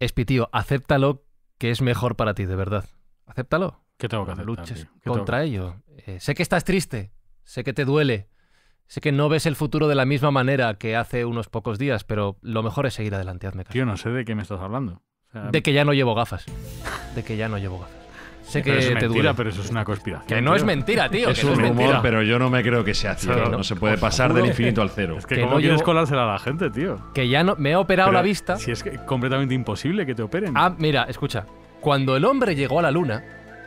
Espi, tío, acéptalo que es mejor para ti, de verdad. Acéptalo. ¿Qué tengo que hacer? Luches contra ello. Eh, sé que estás triste, sé que te duele, sé que no ves el futuro de la misma manera que hace unos pocos días, pero lo mejor es seguir adelante, hazme caso. Tío, no sé de qué me estás hablando. de que ya no llevo gafas. De que ya no llevo gafas. Sé que eso es te mentira, pero eso es una conspiración. Que no es mentira, tío. Es un pero yo no me creo que sea cierto. No, se puede pues pasar del infinito al cero. Es que, ¿cómo quieres colársela a la gente, tío? Que ya no, me he operado la vista. Si es que completamente imposible que te operen. Ah, mira, escucha. Cuando el hombre llegó a la luna,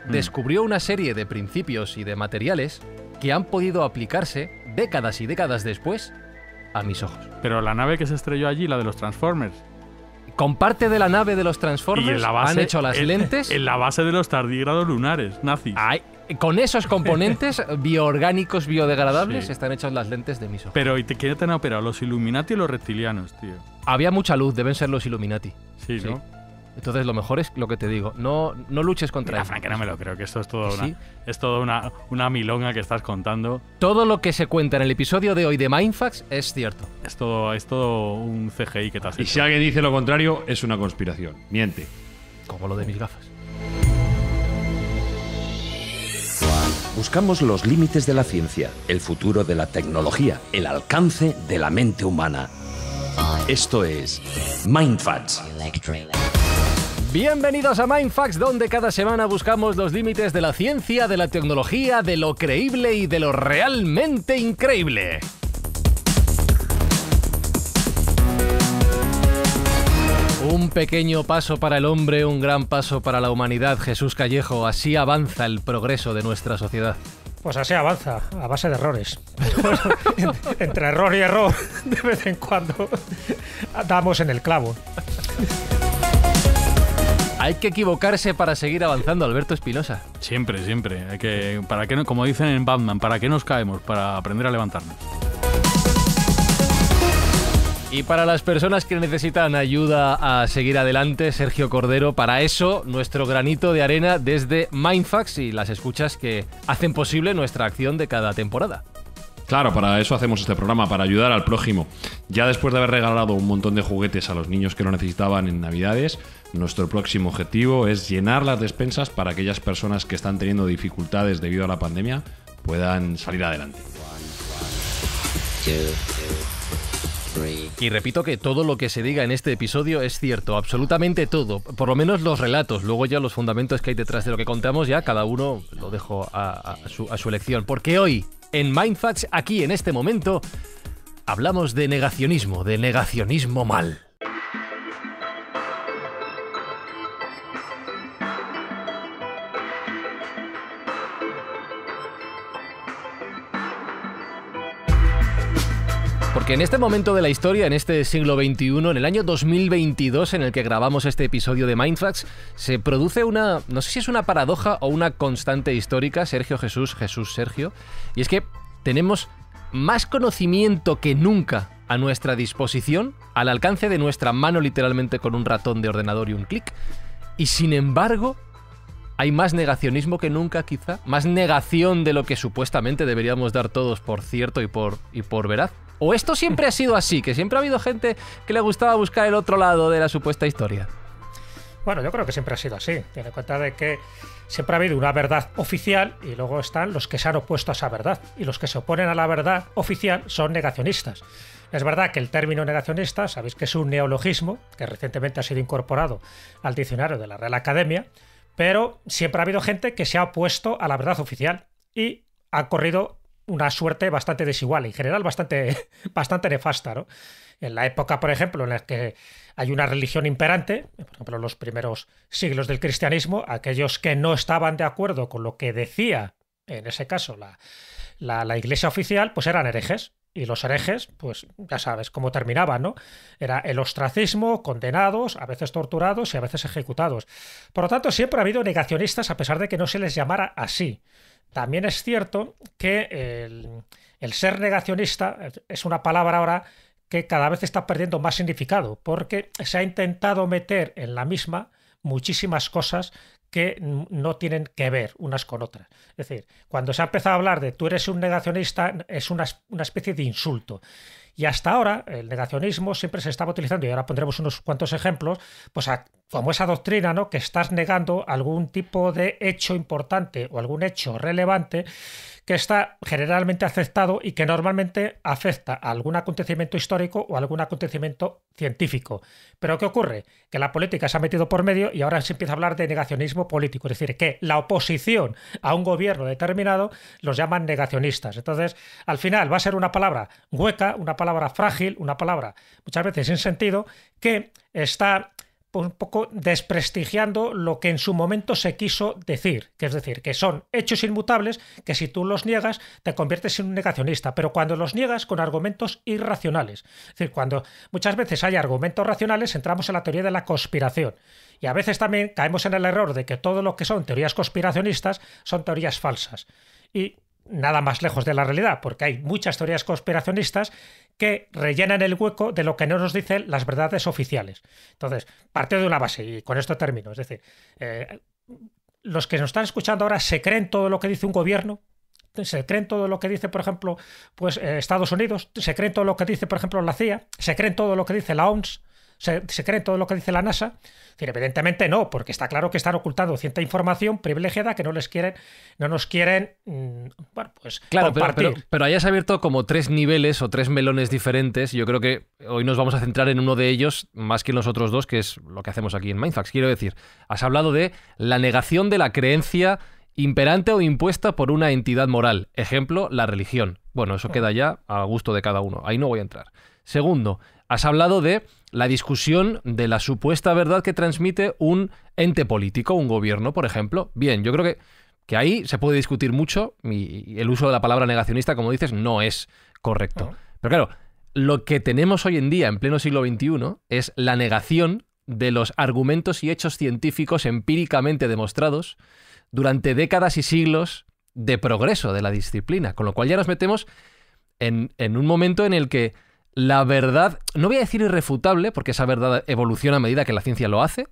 mm. descubrió una serie de principios y de materiales que han podido aplicarse décadas y décadas después a mis ojos. Pero la nave que se estrelló allí, la de los Transformers, con parte de la nave de los Transformers han hecho las lentes. En la base de los tardígrados lunares nazis. con esos componentes bioorgánicos, biodegradables, están hechas las lentes de miso Pero ¿y te, quién tener han operado? ¿Los Illuminati y los reptilianos, tío? Había mucha luz, deben ser los Illuminati. Sí, ¿no? Entonces lo mejor es lo que te digo, no, no luches contra Mira, él. Frank, no me lo creo, que esto es todo, una, es todo una, milonga que estás contando. Todo lo que se cuenta en el episodio de hoy de Mindfax es cierto. Es todo, es todo un CGI que estás. Y si alguien dice lo contrario, es una conspiración. Miente. Como lo de mis gafas. Buscamos los límites de la ciencia, el futuro de la tecnología, el alcance de la mente humana. Esto es MindFacts. Bienvenidos a MindFacts, donde cada semana buscamos los límites de la ciencia, de la tecnología, de lo creíble y de lo realmente increíble. Un pequeño paso para el hombre, un gran paso para la humanidad. Jesús Callejo, así avanza el progreso de nuestra sociedad. Pues así avanza, a base de errores. entre error y error, de vez en cuando damos en el clavo. Hay que equivocarse para seguir avanzando, Alberto Espilosa. Siempre, siempre. Hay que, para que, como dicen en Batman, ¿para qué nos caemos? Para aprender a levantarnos. Y para las personas que necesitan ayuda a seguir adelante, Sergio Cordero, para eso nuestro granito de arena desde Mindfax y las escuchas que hacen posible nuestra acción de cada temporada. Claro, para eso hacemos este programa, para ayudar al prójimo. Ya después de haber regalado un montón de juguetes a los niños que lo necesitaban en Navidades, nuestro próximo objetivo es llenar las despensas para aquellas personas que están teniendo dificultades debido a la pandemia puedan salir adelante. Y repito que todo lo que se diga en este episodio es cierto, absolutamente todo, por lo menos los relatos, luego ya los fundamentos que hay detrás de lo que contamos, ya cada uno lo dejo a, su, elección, porque hoy, en Mindfacts, aquí en este momento, hablamos de negacionismo, de negacionismo mal. Porque en este momento de la historia, en este siglo XXI, en el año 2022 en el que grabamos este episodio de Mindfax, se produce una, no sé si es una paradoja o una constante histórica, Sergio Jesús, Jesús Sergio, y es que tenemos más conocimiento que nunca a nuestra disposición, al alcance de nuestra mano literalmente con un ratón de ordenador y un clic, y sin embargo hay más negacionismo que nunca, quizá. Más negación de lo que supuestamente deberíamos dar todos por cierto y por, y por veraz. ¿O esto siempre ha sido así? Que siempre ha habido gente que le gustaba buscar el otro lado de la supuesta historia. Bueno, yo creo que siempre ha sido así. Tiene en cuenta de que siempre ha habido una verdad oficial y luego están los que se han opuesto a esa verdad. Y los que se oponen a la verdad oficial son negacionistas. Es verdad que el término negacionista, sabéis que es un neologismo que recientemente ha sido incorporado al diccionario de la Real Academia, pero siempre ha habido gente que se ha opuesto a la verdad oficial y ha corrido una suerte bastante desigual, y, en general bastante, bastante nefasta. ¿no? En la época, por ejemplo, en la que hay una religión imperante, por ejemplo, en los primeros siglos del cristianismo, aquellos que no estaban de acuerdo con lo que decía, en ese caso, la, la, iglesia oficial, pues eran herejes. Y los herejes, pues ya sabes cómo terminaban, ¿no? Era el ostracismo, condenados, a veces torturados y a veces ejecutados. Por lo tanto, siempre ha habido negacionistas a pesar de que no se les llamara así. También es cierto que el, ser negacionista es una palabra ahora que cada vez está perdiendo más significado, porque se ha intentado meter en la misma muchísimas cosas que no tienen que ver unas con otras. Es decir, cuando se ha empezado a hablar de tú eres un negacionista, es una, una, especie de insulto. Y hasta ahora el negacionismo siempre se estaba utilizando, y ahora pondremos unos cuantos ejemplos, pues a esa doctrina, ¿no? Que estás negando algún tipo de hecho importante o algún hecho relevante que está generalmente aceptado y que normalmente afecta a algún acontecimiento histórico o algún acontecimiento científico. Pero ¿qué ocurre? Que la política se ha metido por medio y ahora se empieza a hablar de negacionismo político, es decir, que la oposición a un gobierno determinado los llaman negacionistas. Entonces, al final va a ser una palabra hueca, una palabra frágil, una palabra muchas veces sin sentido, que está un poco desprestigiando lo que en su momento se quiso decir, que es decir, que son hechos inmutables que si tú los niegas te conviertes en un negacionista, pero cuando los niegas con argumentos irracionales, es decir, cuando muchas veces hay argumentos racionales entramos en la teoría de la conspiración y a veces también caemos en el error de que todo lo que son teorías conspiracionistas son teorías falsas. Y nada más lejos de la realidad, porque hay muchas teorías conspiracionistas que rellenan el hueco de lo que no nos dicen las verdades oficiales. Entonces, parte de una base, y con esto termino, es decir, eh, los que nos están escuchando ahora se creen todo lo que dice un gobierno, se creen todo lo que dice, por ejemplo, pues eh, Estados Unidos, se creen todo lo que dice, por ejemplo, la CIA, se creen todo lo que dice la OMS, se, cree todo lo que dice la NASA? evidentemente no, porque está claro que están ocultando cierta información privilegiada que no les quieren, no nos quieren, mm, pues claro, Pero, ahí se hayas abierto como tres niveles o tres melones diferentes. Yo creo que hoy nos vamos a centrar en uno de ellos más que en los otros dos, que es lo que hacemos aquí en Mindfax. Quiero decir, has hablado de la negación de la creencia imperante o impuesta por una entidad moral, ejemplo, la religión. Bueno, eso mm. queda ya a gusto de cada uno, ahí no voy a entrar. Segundo, has hablado de la discusión de la supuesta verdad que transmite un ente político, un gobierno, por ejemplo. Bien, yo creo que, que ahí se puede discutir mucho y, el uso de la palabra negacionista, como dices, no es correcto. Pero claro, lo que tenemos hoy en día, en pleno siglo XXI, es la negación de los argumentos y hechos científicos empíricamente demostrados durante décadas y siglos de progreso de la disciplina, con lo cual ya nos metemos en un momento en el que la verdad, no voy a decir irrefutable, porque esa verdad evoluciona a medida que la ciencia lo hace,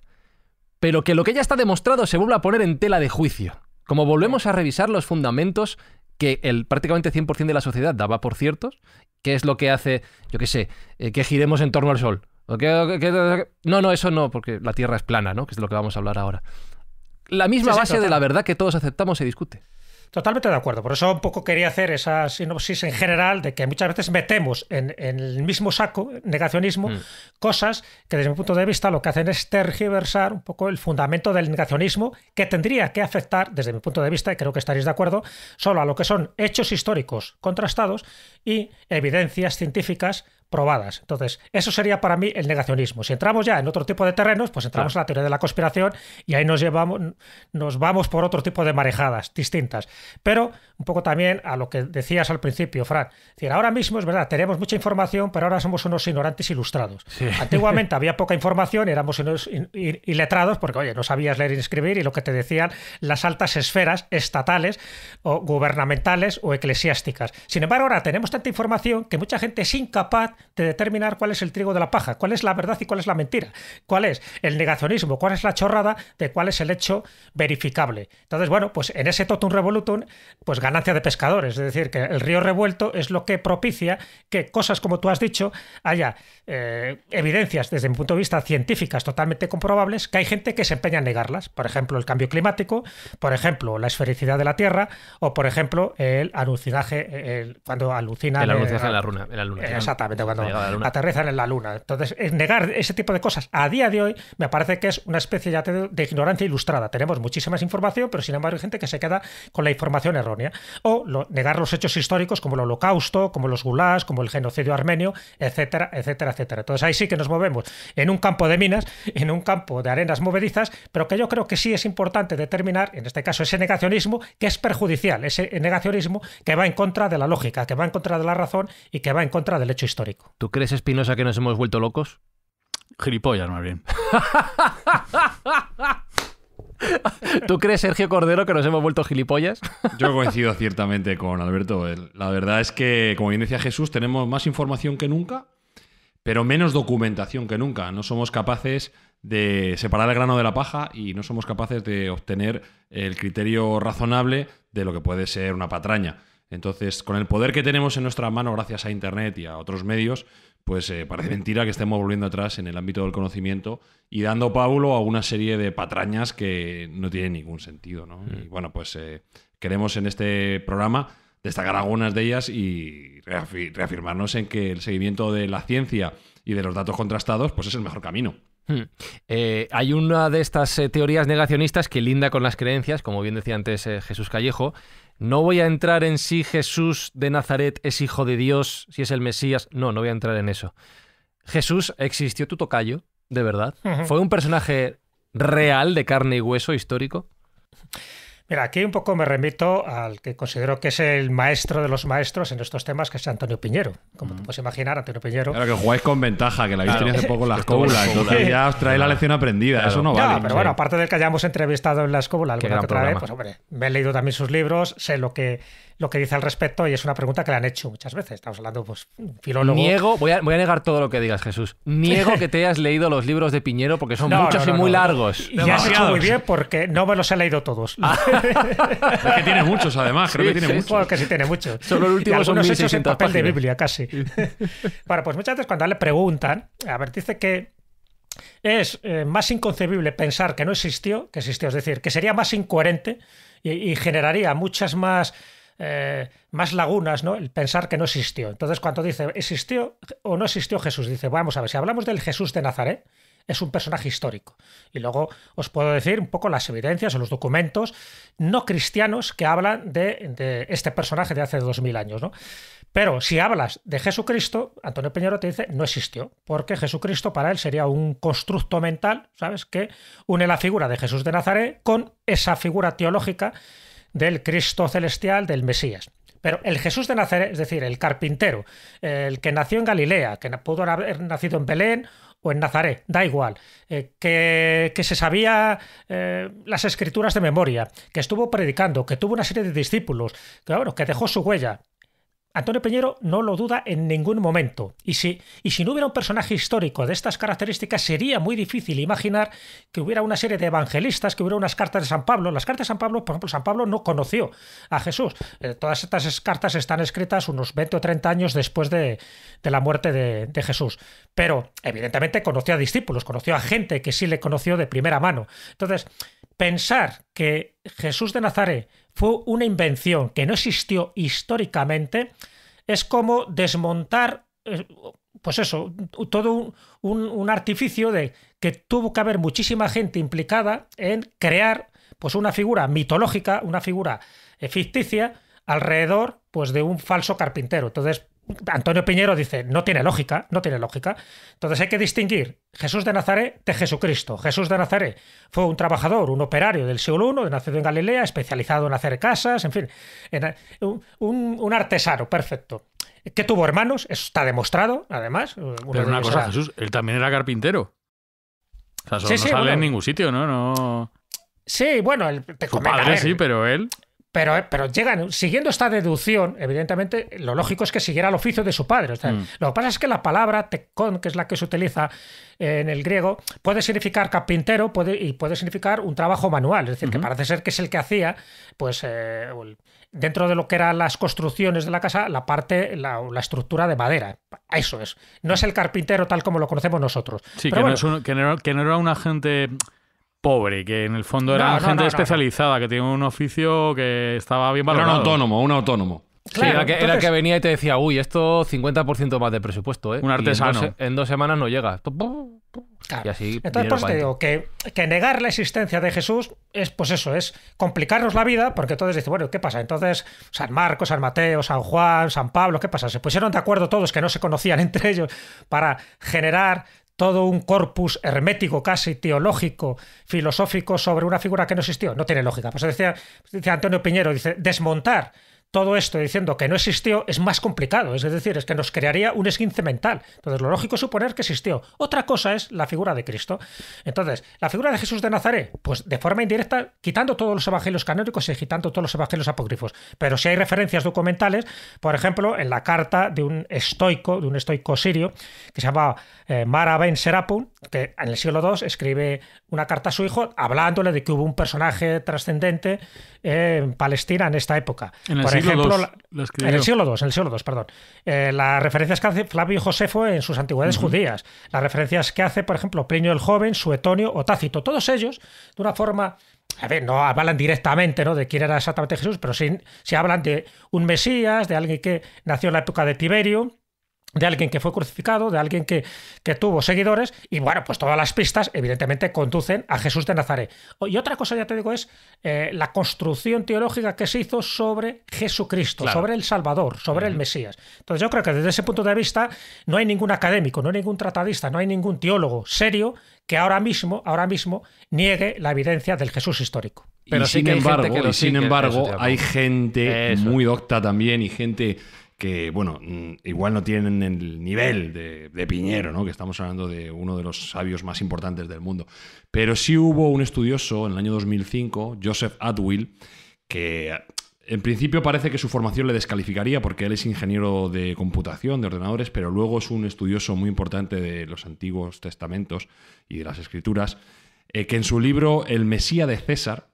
pero que lo que ya está demostrado se vuelve a poner en tela de juicio. Como volvemos a revisar los fundamentos que el prácticamente 100% de la sociedad daba por ciertos, que es lo que hace, yo qué sé, eh, que giremos en torno al Sol. no, no, eso no, porque la Tierra es plana, ¿no? Que es de lo que vamos a hablar ahora. La misma base de la verdad que todos aceptamos se discute. Totalmente de acuerdo. Por eso un poco quería hacer esa sinopsis en general de que muchas veces metemos en, el mismo saco, negacionismo, mm. cosas que desde mi punto de vista lo que hacen es tergiversar un poco el fundamento del negacionismo que tendría que afectar, desde mi punto de vista, y creo que estaréis de acuerdo, solo a lo que son hechos históricos contrastados y evidencias científicas probadas. Entonces, eso sería para mí el negacionismo. Si entramos ya en otro tipo de terrenos, pues entramos en la teoría de la conspiración y ahí nos llevamos, nos vamos por otro tipo de marejadas distintas. Pero un poco también a lo que decías al principio, Fran. decir, ahora mismo es verdad, tenemos mucha información, pero ahora somos unos ignorantes ilustrados. Antiguamente había poca información, éramos unos iletrados, porque oye, no sabías leer y escribir, y lo que te decían las altas esferas estatales o gubernamentales o eclesiásticas. Sin embargo, ahora tenemos tanta información que mucha gente es incapaz de determinar cuál es el trigo de la paja, cuál es la verdad y cuál es la mentira, cuál es el negacionismo, cuál es la chorrada, de cuál es el hecho verificable. Entonces, bueno, pues en ese totum revolutum, pues ganancia de pescadores, es decir, que el río revuelto es lo que propicia que cosas como tú has dicho haya eh, evidencias desde un punto de vista científicas totalmente comprobables que hay gente que se empeña en negarlas, por ejemplo, el cambio climático, por ejemplo, la esfericidad de la Tierra o por ejemplo, el alucinaje, cuando alucina el alucinaje de la luna, eh, Exactamente, cuando aterrizan en la luna. Entonces, negar ese tipo de cosas a día de hoy me parece que es una especie ya de ignorancia ilustrada. Tenemos muchísima información, pero sin embargo hay gente que se queda con la información errónea. O negar los hechos históricos como el holocausto, como los gulags, como el genocidio armenio, etcétera, etcétera, etcétera. Entonces ahí sí que nos movemos en un campo de minas, en un campo de arenas movedizas, pero que yo creo que sí es importante determinar, en este caso, ese negacionismo que es perjudicial, ese negacionismo que va en contra de la lógica, que va en contra de la razón y que va en contra del hecho histórico. ¿Tú crees, Espinosa, que nos hemos vuelto locos? Gilipollas, más bien. ¿Tú crees, Sergio Cordero, que nos hemos vuelto gilipollas? Yo coincido ciertamente con Alberto. La verdad es que, como bien decía Jesús, tenemos más información que nunca, pero menos documentación que nunca. No somos capaces de separar el grano de la paja y no somos capaces de obtener el criterio razonable de lo que puede ser una patraña. Entonces, con el poder que tenemos en nuestra mano gracias a Internet y a otros medios, pues eh, parece mentira que estemos volviendo atrás en el ámbito del conocimiento y dando pábulo a una serie de patrañas que no tienen ningún sentido. ¿no? Y bueno, pues eh, queremos en este programa destacar algunas de ellas y reafirmarnos en que el seguimiento de la ciencia y de los datos contrastados pues es el mejor camino. Eh, hay una de estas teorías negacionistas que linda con las creencias, como bien decía antes Jesús Callejo, no voy a entrar en si Jesús de Nazaret es hijo de Dios, si es el Mesías. No, no voy a entrar en eso. Jesús existió tu tocayo, de verdad. Fue un personaje real de carne y hueso histórico. Mira, aquí un poco me remito al que considero que es el maestro de los maestros en estos temas, que es Antonio Piñero. Como te mm. puedes imaginar, Antonio Piñero. Claro, que jugáis con ventaja, que la habéis tenido hace poco la escóbula, entonces ya os trae la lección aprendida, eso no vale. pero bueno, aparte del que hayamos entrevistado en la escóbula alguna que otra vez, pues hombre, me he leído también sus libros, sé lo que lo que dice al respecto y es una pregunta que le han hecho muchas veces. Estamos hablando, pues, filólogo. Niego, voy a, negar todo lo que digas, Jesús. Niego que te hayas leído los libros de Piñero porque son muchos y muy largos. Y has hecho muy bien porque no me los he leído todos. Ah. es que tiene muchos, además, creo que tiene muchos. que sí tiene muchos. Solo el último son hechos en papel de Biblia, casi. bueno, pues muchas veces cuando le preguntan, a ver, dice que es eh, más inconcebible pensar que no existió que existió. Es decir, que sería más incoherente y generaría muchas más eh, más lagunas, ¿no? El pensar que no existió. Entonces, cuando dice existió o no existió Jesús, dice, vamos a ver, si hablamos del Jesús de Nazaret, es un personaje histórico. Y luego os puedo decir un poco las evidencias o los documentos no cristianos que hablan de, este personaje de hace dos mil años, ¿no? Pero si hablas de Jesucristo, Antonio Peñero te dice no existió, porque Jesucristo para él sería un constructo mental, ¿sabes? Que une la figura de Jesús de Nazaret con esa figura teológica del Cristo celestial, del Mesías. Pero el Jesús de Nazaret, es decir, el carpintero, el que nació en Galilea, que pudo haber nacido en Belén o en Nazaret, da igual, eh, que, se sabía eh, las escrituras de memoria, que estuvo predicando, que tuvo una serie de discípulos, que, bueno, que dejó su huella, Antonio Peñero no lo duda en ningún momento. Y si, y si no hubiera un personaje histórico de estas características, sería muy difícil imaginar que hubiera una serie de evangelistas, que hubiera unas cartas de San Pablo. Las cartas de San Pablo, por ejemplo, San Pablo no conoció a Jesús. Eh, todas estas cartas están escritas unos 20 o 30 años después de, la muerte de, Jesús. Pero, evidentemente, conoció a discípulos, conoció a gente que sí le conoció de primera mano. Entonces, pensar que Jesús de Nazaret fue una invención que no existió históricamente, es como desmontar, eh, pues eso, todo un, artificio de que tuvo que haber muchísima gente implicada en crear pues una figura mitológica, una figura eh, ficticia alrededor pues de un falso carpintero. Entonces, Antonio Piñero dice, no tiene lógica, no tiene lógica. Entonces hay que distinguir Jesús de Nazaret de Jesucristo. Jesús de Nazaret fue un trabajador, un operario del siglo I, nacido en Galilea, especializado en hacer casas, en fin, un, artesano, perfecto. Que tuvo hermanos, eso está demostrado, además. Eh, pero una cosa, Jesús, él también era carpintero. O sea, no sale en ningún sitio, ¿no? no... Sí, bueno, él te padre, sí, pero él. Eh, pero, llegan, siguiendo esta deducción, evidentemente lo lógico es que siguiera el oficio de su padre. Mm. Lo que pasa es que la palabra tecón, que es la que se utiliza eh, en el griego, puede significar carpintero puede, y puede significar un trabajo manual. Es decir, que parece ser que es el que hacía, pues eh, dentro de lo que eran las construcciones de la casa, la parte, la, la estructura de madera. Eso es. No es el carpintero tal como lo conocemos nosotros. Sí, que, un, que no era un agente pobre, que en el fondo era gente especializada, que tenía un oficio que estaba bien valorado. Era un autónomo, un autónomo. era, que, era, que, venía y te decía, uy, esto 50% más de presupuesto, ¿eh? Un artesano. En dos, semanas no llega. entonces, pues te digo que, que, negar la existencia de Jesús es, pues eso, es complicarnos la vida, porque entonces dice, bueno, ¿qué pasa? Entonces, San Marcos, San Mateo, San Juan, San Pablo, ¿qué pasa? Se pusieron de acuerdo todos que no se conocían entre ellos para generar todo un corpus hermético, casi teológico, filosófico sobre una figura que no existió. No tiene lógica. Pues decía, pues Antonio Piñero, dice, desmontar todo esto diciendo que no existió es más complicado, es decir, es que nos crearía un esquince mental. Entonces, lo lógico es suponer que existió. Otra cosa es la figura de Cristo. Entonces, la figura de Jesús de Nazaret, pues de forma indirecta, quitando todos los evangelios canónicos y quitando todos los evangelios apócrifos. Pero si hay referencias documentales, por ejemplo, en la carta de un estoico, de un estoico sirio, que se llama eh, Mara Ben Serapun, que en el siglo II escribe una carta a su hijo hablándole de que hubo un personaje trascendente eh, en Palestina en esta época. En el Por siglo ejemplo, en el siglo II, el siglo perdón. Eh, las referencias que hace Flavio Josefo en sus antigüedades judías, las referencias que hace, por ejemplo, Plinio el Joven, Suetonio o Tácito, todos ellos de una forma a ver, no hablan directamente ¿no? de quién era exactamente Jesús, pero sí, sí hablan de un Mesías, de alguien que nació en la época de Tiberio, de alguien que fue crucificado, de alguien que, que, tuvo seguidores, y bueno, pues todas las pistas evidentemente conducen a Jesús de Nazaret. Oh, y otra cosa, ya te digo, es eh, la construcción teológica que se hizo sobre Jesucristo, sobre el Salvador, sobre el Mesías. Entonces yo creo que desde ese punto de vista no hay ningún académico, no hay ningún tratadista, no hay ningún teólogo serio que ahora mismo, ahora mismo niegue la evidencia del Jesús histórico. Pero sí que sin embargo, hay gente muy docta también y gente que, bueno, mm, igual no tienen el nivel de, Piñero, ¿no? que estamos hablando de uno de los sabios más importantes del mundo. Pero sí hubo un estudioso en el año 2005, Joseph Atwill, que en principio parece que su formación le descalificaría porque él es ingeniero de computación, de ordenadores, pero luego es un estudioso muy importante de los antiguos testamentos y de las escrituras, eh, que en su libro El Mesía de César,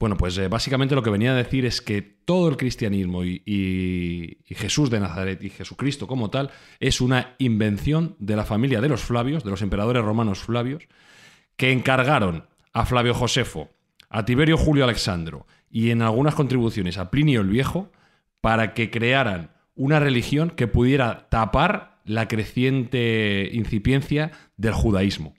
bueno, pues eh, básicamente lo que venía a decir es que todo el cristianismo y, y, Jesús de Nazaret y Jesucristo como tal es una invención de la familia de los Flavios, de los emperadores romanos Flavios, que encargaron a Flavio Josefo, a Tiberio Julio Alexandro y en algunas contribuciones a Plinio el Viejo para que crearan una religión que pudiera tapar la creciente incipiencia del judaísmo.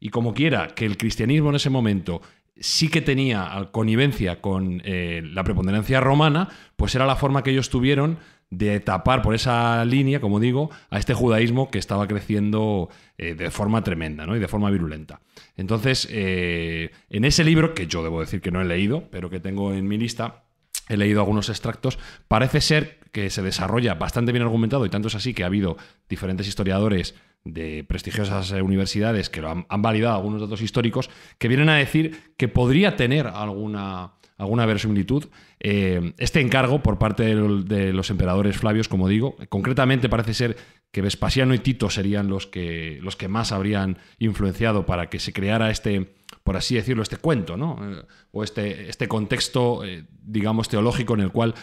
Y como quiera que el cristianismo en ese momento sí que tenía connivencia con eh, la preponderancia romana, pues era la forma que ellos tuvieron de tapar por esa línea, como digo, a este judaísmo que estaba creciendo eh, de forma tremenda ¿no? y de forma virulenta. Entonces, eh, en ese libro, que yo debo decir que no he leído, pero que tengo en mi lista, he leído algunos extractos, parece ser que se desarrolla bastante bien argumentado y tanto es así que ha habido diferentes historiadores de prestigiosas eh, universidades que lo han, validado algunos datos históricos que vienen a decir que podría tener alguna, alguna verosimilitud eh, este encargo por parte de, los emperadores Flavios, como digo. Concretamente parece ser que Vespasiano y Tito serían los que, los que más habrían influenciado para que se creara este, por así decirlo, este cuento, ¿no? Eh, o este, este contexto, digamos, teológico en el cual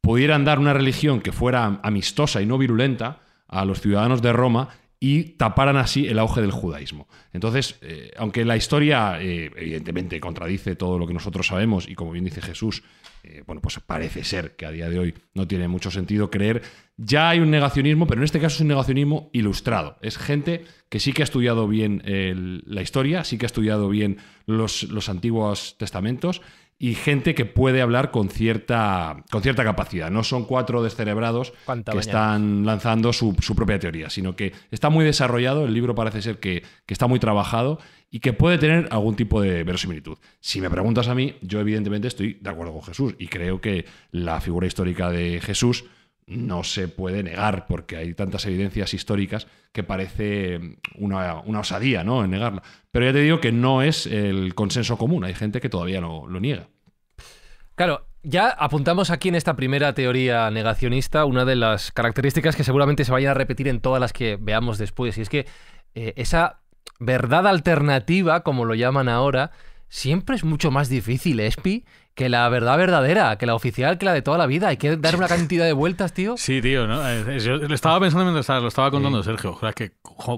pudieran dar una religión que fuera amistosa y no virulenta a los ciudadanos de Roma y taparan así el auge del judaísmo. Entonces, eh, aunque la historia eh, evidentemente contradice todo lo que nosotros sabemos y como bien dice Jesús, eh, bueno, pues parece ser que a día de hoy no tiene mucho sentido creer, ya hay un negacionismo, pero en este caso es un negacionismo ilustrado. Es gente que sí que ha estudiado bien la historia, sí que ha estudiado bien los, los antiguos testamentos y gente que puede hablar con cierta, con cierta capacidad. No son cuatro descerebrados que están lanzando su, propia teoría, sino que está muy desarrollado, el libro parece ser que, está muy trabajado y que puede tener algún tipo de verosimilitud. Si me preguntas a mí, yo evidentemente estoy de acuerdo con Jesús y creo que la figura histórica de Jesús no se puede negar porque hay tantas evidencias históricas que parece mm, una, osadía ¿no? en negarla. Pero ya te digo que no es el consenso común, hay gente que todavía no lo niega. Claro, ya apuntamos aquí en esta primera teoría negacionista una de las características que seguramente se vayan a repetir en todas las que veamos después, y es que eh, esa verdad alternativa, como lo llaman ahora, siempre es mucho más difícil, Espi, que la verdad verdadera, que la oficial, que la de toda la vida. Hay que dar una cantidad de vueltas, tío. Sí, tío, ¿no? estaba pensando mientras lo estaba contando Sergio. Sergio. sea que,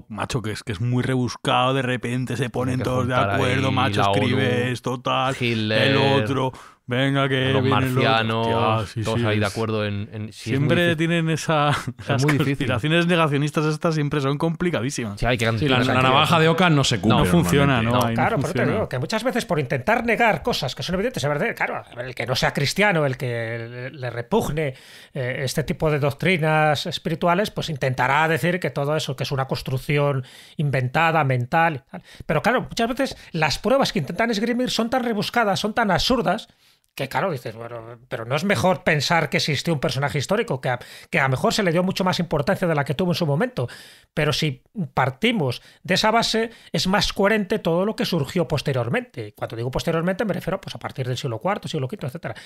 macho, que es, que es muy rebuscado, de repente se ponen todos de acuerdo, macho, escribes, total, Hitler, el otro. Venga, que los marcianos, todos ahí de acuerdo en... siempre tienen esa... las conspiraciones negacionistas estas siempre son complicadísimas. Hay que la, navaja de Oca no se cumple. No funciona, ¿no? claro, pero que muchas veces por intentar negar cosas que son evidentes, es verdad, claro, el que no sea cristiano, el que le repugne eh, este tipo de doctrinas espirituales, pues intentará decir que todo eso, que es una construcción inventada, mental. Pero claro, muchas veces las pruebas que intentan esgrimir son tan rebuscadas, son tan absurdas, que claro, dices, bueno, pero no es mejor pensar que existió un personaje histórico, que a, que a lo mejor se le dio mucho más importancia de la que tuvo en su momento. Pero si partimos de esa base, es más coherente todo lo que surgió posteriormente. y Cuando digo posteriormente, me refiero pues, a partir del siglo IV, siglo V, etc.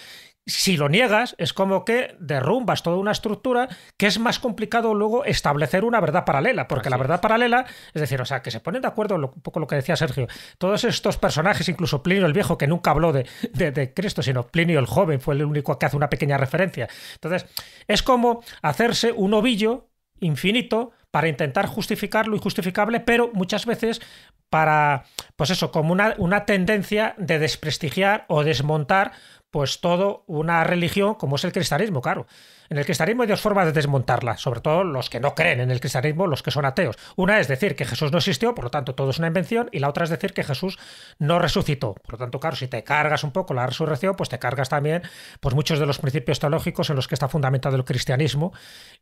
Si lo niegas, es como que derrumbas toda una estructura que es más complicado luego establecer una verdad paralela, porque la verdad paralela, es decir, o sea, que se ponen de acuerdo, un poco lo que decía Sergio, todos estos personajes, incluso Plinio el Viejo, que nunca habló de, de Cristo, sino Plinio el joven fue el único que hace una pequeña referencia. Entonces, es como hacerse un ovillo infinito para intentar justificar lo injustificable, pero muchas veces para, pues eso, como una, una tendencia de desprestigiar o desmontar pues todo una religión como es el cristianismo, claro. En el cristianismo hay dos formas de desmontarla, sobre todo los que no creen en el cristianismo, los que son ateos. Una es decir que Jesús no existió, por lo tanto todo es una invención, y la otra es decir que Jesús no resucitó. Por lo tanto, claro, si te cargas un poco la resurrección, pues te cargas también pues, muchos de los principios teológicos en los que está fundamentado el cristianismo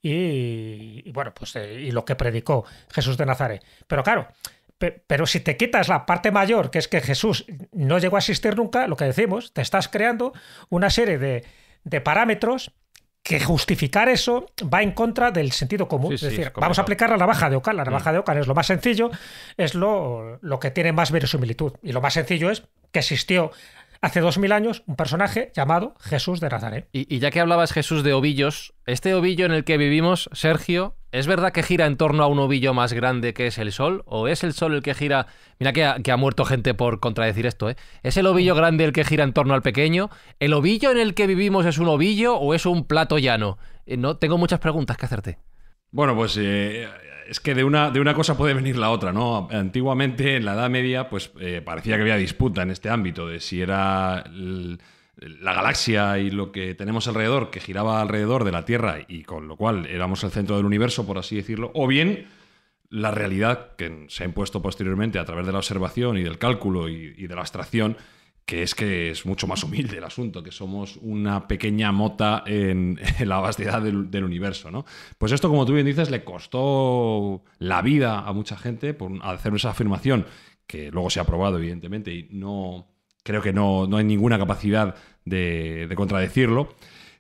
y, bueno, pues eh, y lo que predicó Jesús de Nazaret. Pero claro, pero si te quitas la parte mayor, que es que Jesús no llegó a existir nunca, lo que decimos, te estás creando una serie de, parámetros que justificar eso va en contra del sentido común. es decir, vamos a aplicar la navaja de Ocal. La mm. navaja de Ocal es lo más sencillo, es lo, lo que tiene más verosimilitud. Y lo más sencillo es que existió hace 2000 años un personaje llamado Jesús de Nazaret. Y, ya que hablabas Jesús de ovillos, este ovillo en el que vivimos, Sergio, ¿es verdad que gira en torno a un ovillo más grande que es el Sol? ¿O es el Sol el que gira... Mira que ha, muerto gente por contradecir esto, ¿eh? ¿Es el ovillo grande el que gira en torno al pequeño? ¿El ovillo en el que vivimos es un ovillo o es un plato llano? Eh, no, tengo muchas preguntas que hacerte. Bueno, pues eh, es que de una, de una cosa puede venir la otra, ¿no? Antiguamente, en la Edad Media, pues eh, parecía que había disputa en este ámbito de si era la galaxia y lo que tenemos alrededor, que giraba alrededor de la Tierra y con lo cual éramos el centro del universo, por así decirlo, o bien la realidad que se ha impuesto posteriormente a través de la observación y del cálculo y de la abstracción que es que es mucho más humilde el asunto, que somos una pequeña mota en, la vastedad del, universo, ¿no? Pues esto, como tú bien dices, le costó la vida a mucha gente por hacer esa afirmación, que luego se ha probado, evidentemente, y no creo que no, hay ninguna capacidad de, contradecirlo.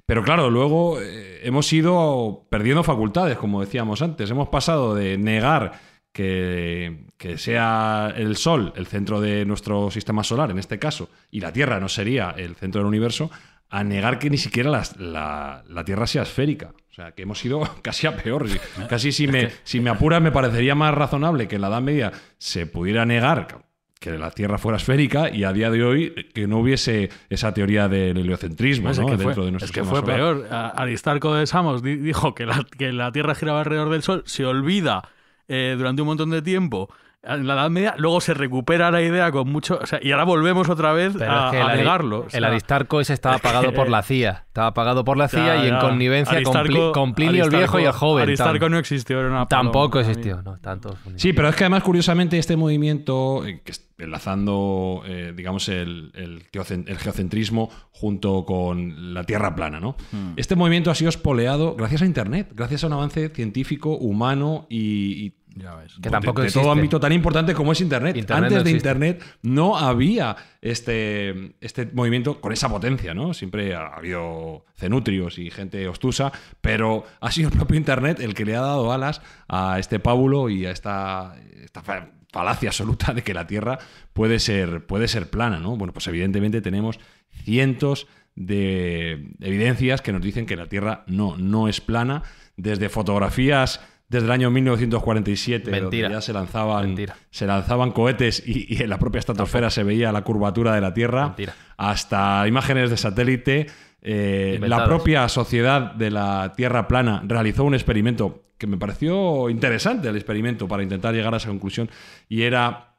Pero claro, luego eh, hemos ido perdiendo facultades, como decíamos antes. Hemos pasado de negar que, sea el Sol el centro de nuestro sistema solar, en este caso, y la Tierra no sería el centro del universo, a negar que ni siquiera la, la, Tierra sea esférica. O sea, que hemos ido casi a peor. Casi si me, si me apura, me parecería más razonable que en la Edad Media se pudiera negar que la Tierra fuera esférica y a día de hoy que no hubiese esa teoría del heliocentrismo pues que dentro fue, de nuestro Es que fue peor. Aristarco de Samos dijo que que la Tierra giraba alrededor del Sol, se olvida eh, durante un montón de tiempo en la Edad Media, luego se recupera la idea con mucho. y ahora volvemos otra vez a, negarlo. El, Aristarco estaba pagado por la CIA. Estaba pagado por la CIA y en connivencia con, Plinio el Viejo y el Joven. Aristarco no existió, era una Tampoco existió, no, tanto. Sí, pero es que además, curiosamente, este movimiento, eh, que enlazando, eh, digamos, el, el, geocentrismo junto con la Tierra plana, ¿no? Hmm. Este movimiento ha sido espoleado gracias a Internet, gracias a un avance científico, humano y ya Que tampoco de, todo ámbito tan importante como es Internet. Antes de Internet no había este, este movimiento con esa potencia, ¿no? Siempre ha habido cenutrios y gente ostusa, pero ha sido el propio Internet el que le ha dado alas a este pábulo y a esta, esta falacia absoluta de que la Tierra puede ser, puede ser plana, ¿no? Bueno, pues evidentemente tenemos cientos de evidencias que nos dicen que la Tierra no, no es plana, desde fotografías desde el año 1947. Ya se lanzaban, se lanzaban cohetes y, en la propia estratosfera se veía la curvatura de la Tierra. Hasta imágenes de satélite. Eh, la propia sociedad de la Tierra plana realizó un experimento que me pareció interesante el experimento para intentar llegar a esa conclusión y era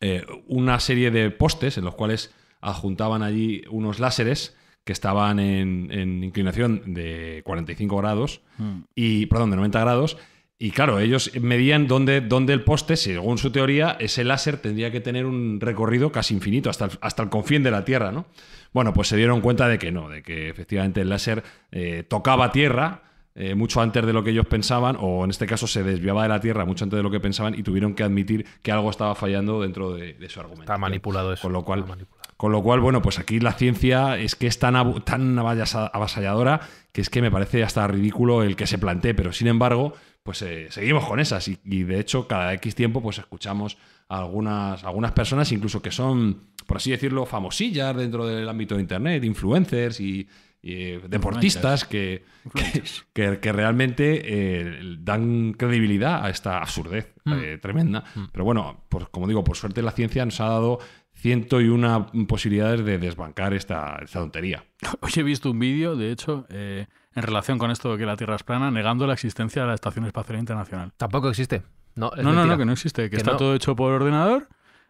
eh, una serie de postes en los cuales adjuntaban allí unos láseres que estaban en, inclinación de 45 grados hmm. y perdón de 90 grados y claro, ellos medían dónde, dónde, el poste, según su teoría, ese láser tendría que tener un recorrido casi infinito, hasta el, hasta el confín de la Tierra, ¿no? Bueno, pues se dieron cuenta de que no, de que efectivamente el láser eh, tocaba Tierra eh, mucho antes de lo que ellos pensaban, o en este caso se desviaba de la Tierra mucho antes de lo que pensaban y tuvieron que admitir que algo estaba fallando dentro de, su argumento. Está manipulado eso. Con lo cual, con lo cual, bueno, pues aquí la ciencia es que es tan, tan avasalladora que es que me parece hasta ridículo el que se plantee, pero sin embargo, pues eh, seguimos con esas y, de hecho cada X tiempo pues escuchamos a algunas, algunas personas incluso que son, por así decirlo, famosillas dentro del ámbito de Internet, influencers y, eh, deportistas que, que, realmente eh, dan credibilidad a esta absurdez hmm. tremenda. Hmm. Pero bueno, pues como digo, por suerte la ciencia nos ha dado y una posibilidades de desbancar esta, tontería. Hoy he visto un vídeo, de hecho, eh, en relación con esto de que la Tierra es plana, negando la existencia de la Estación Espacial Internacional. Tampoco existe. No, no, no, que no existe, que, está todo hecho por ordenador.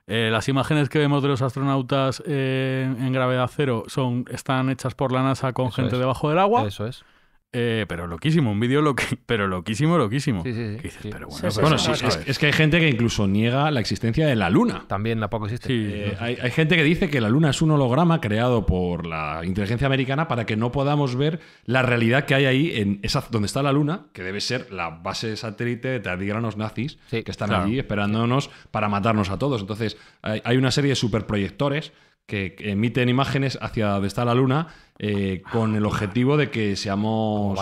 Eh, las imágenes que vemos de los astronautas eh, en gravedad cero son, están hechas por la NASA con gente debajo del agua. Eso es. Eh, pero loquísimo, un vídeo pero loquísimo, loquísimo. Sí, sí, sí. bueno, es, que hay gente que incluso niega la existencia de la luna. También poco existe. Eh, hay, gente que dice que la luna es un holograma creado por la inteligencia americana para que no podamos ver la realidad que hay ahí en esa donde está la luna, que debe ser la base satélite de tardígranos nazis que están allí esperándonos para matarnos a todos. Entonces, hay, hay una serie de superproyectores que emiten imágenes hacia donde está la luna eh, con el objetivo de que seamos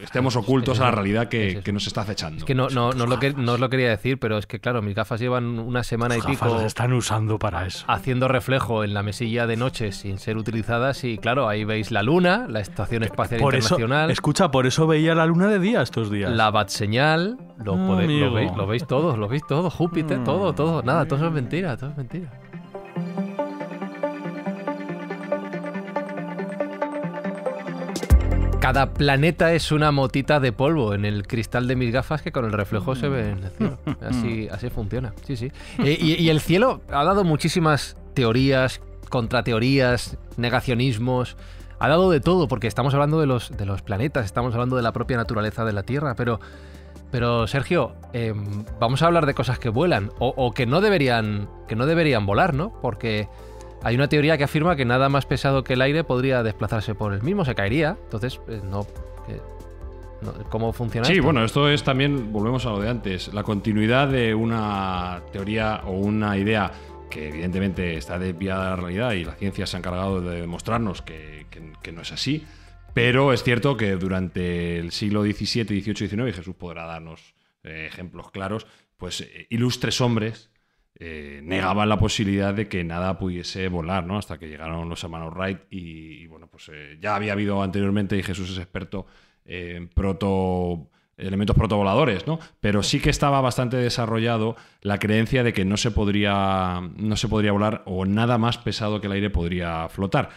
estemos ocultos a la realidad que, nos está acechando. que no, lo que, no, os lo quería decir, pero es que claro, mis gafas llevan una semana y pico. están usando para eso. Haciendo reflejo en la mesilla de noche sin ser utilizadas y claro, ahí veis la luna, la Estación Espacial Internacional. escucha, por eso veía la luna de día estos días. La bat señal, lo, ah, lo, veis, lo veis todos, lo veis todo Júpiter, mm. todo, todo, nada, todo es mentira, todo es mentira. Cada planeta es una motita de polvo en el cristal de mis gafas que con el reflejo se ve en el cielo. Mm. Así, mm. así funciona. Sí, sí. Eh, y, el cielo ha dado muchísimas teorías, contrateorías, negacionismos ha dado de todo, porque estamos hablando de los, de los planetas, estamos hablando de la propia naturaleza de la Tierra, pero, pero Sergio, em, vamos a hablar de cosas que vuelan o, que, no deberían, que no deberían volar, ¿no? Porque hay una teoría que afirma que nada más pesado que el aire podría desplazarse por el mismo, se caería. Entonces, eh, eh, no. ¿Cómo funciona? Sí, bueno, esto es también, volvemos a lo de antes, la continuidad de una teoría o una idea que evidentemente está desviada de la realidad y la ciencia se ha encargado de demostrarnos que, no es así. Pero es cierto que durante el siglo XVII, XVIII y XIX, y Jesús podrá darnos eh, ejemplos claros, pues ilustres hombres eh, negaban la posibilidad de que nada pudiese volar, ¿no? Hasta que llegaron los hermanos Wright y, bueno, pues eh, ya había habido anteriormente y Jesús es experto en proto elementos protovoladores, ¿no? Pero sí que estaba bastante desarrollado la creencia de que no se podría no se podría volar o nada más pesado que el aire podría flotar.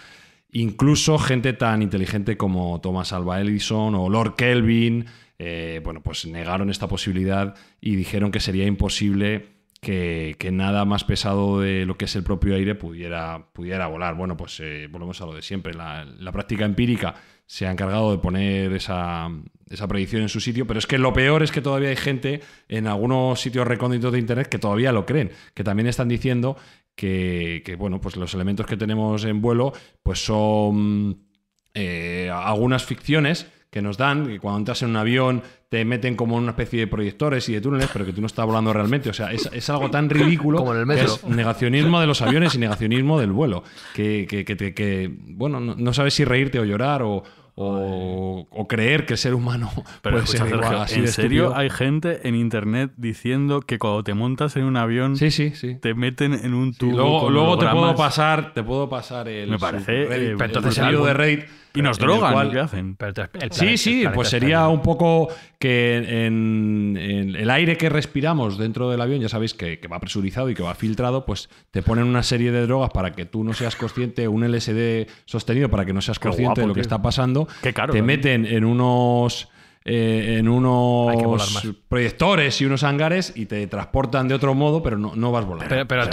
Incluso gente tan inteligente como Thomas Alva Edison o Lord Kelvin, eh, bueno, pues negaron esta posibilidad y dijeron que sería imposible que, nada más pesado de lo que es el propio aire pudiera, pudiera volar. Bueno, pues eh, volvemos a lo de siempre. La, práctica empírica se ha encargado de poner esa, esa, predicción en su sitio, pero es que lo peor es que todavía hay gente en algunos sitios recónditos de Internet que todavía lo creen, que también están diciendo que, bueno, pues los elementos que tenemos en vuelo pues son eh, algunas ficciones que nos dan, que cuando entras en un avión te meten como una especie de proyectores y de túneles, pero que tú no estás volando realmente. O sea, es, algo tan ridículo como el metro. negacionismo de los aviones y negacionismo del vuelo. Que, que, bueno, no, sabes si reírte o llorar o, creer que el ser humano puede ser igual, así ¿En serio hay gente en internet diciendo que cuando te montas en un avión sí, sí, sí. te meten en un tubo? luego, te puedo pasar, te puedo pasar el. Me parece. entonces eh, de Raid y nos drogan. ¿Qué hacen? sí, sí, pues sería un poco que en, el aire que respiramos dentro del avión, ya sabéis que, va presurizado y que va filtrado, pues te ponen una serie de drogas para que tú no seas consciente, un LSD sostenido para que no seas consciente de lo que está pasando. Te ¿eh? meten en unos eh, en unos proyectores y unos hangares y te transportan de otro modo, pero no, vas volando. Pero,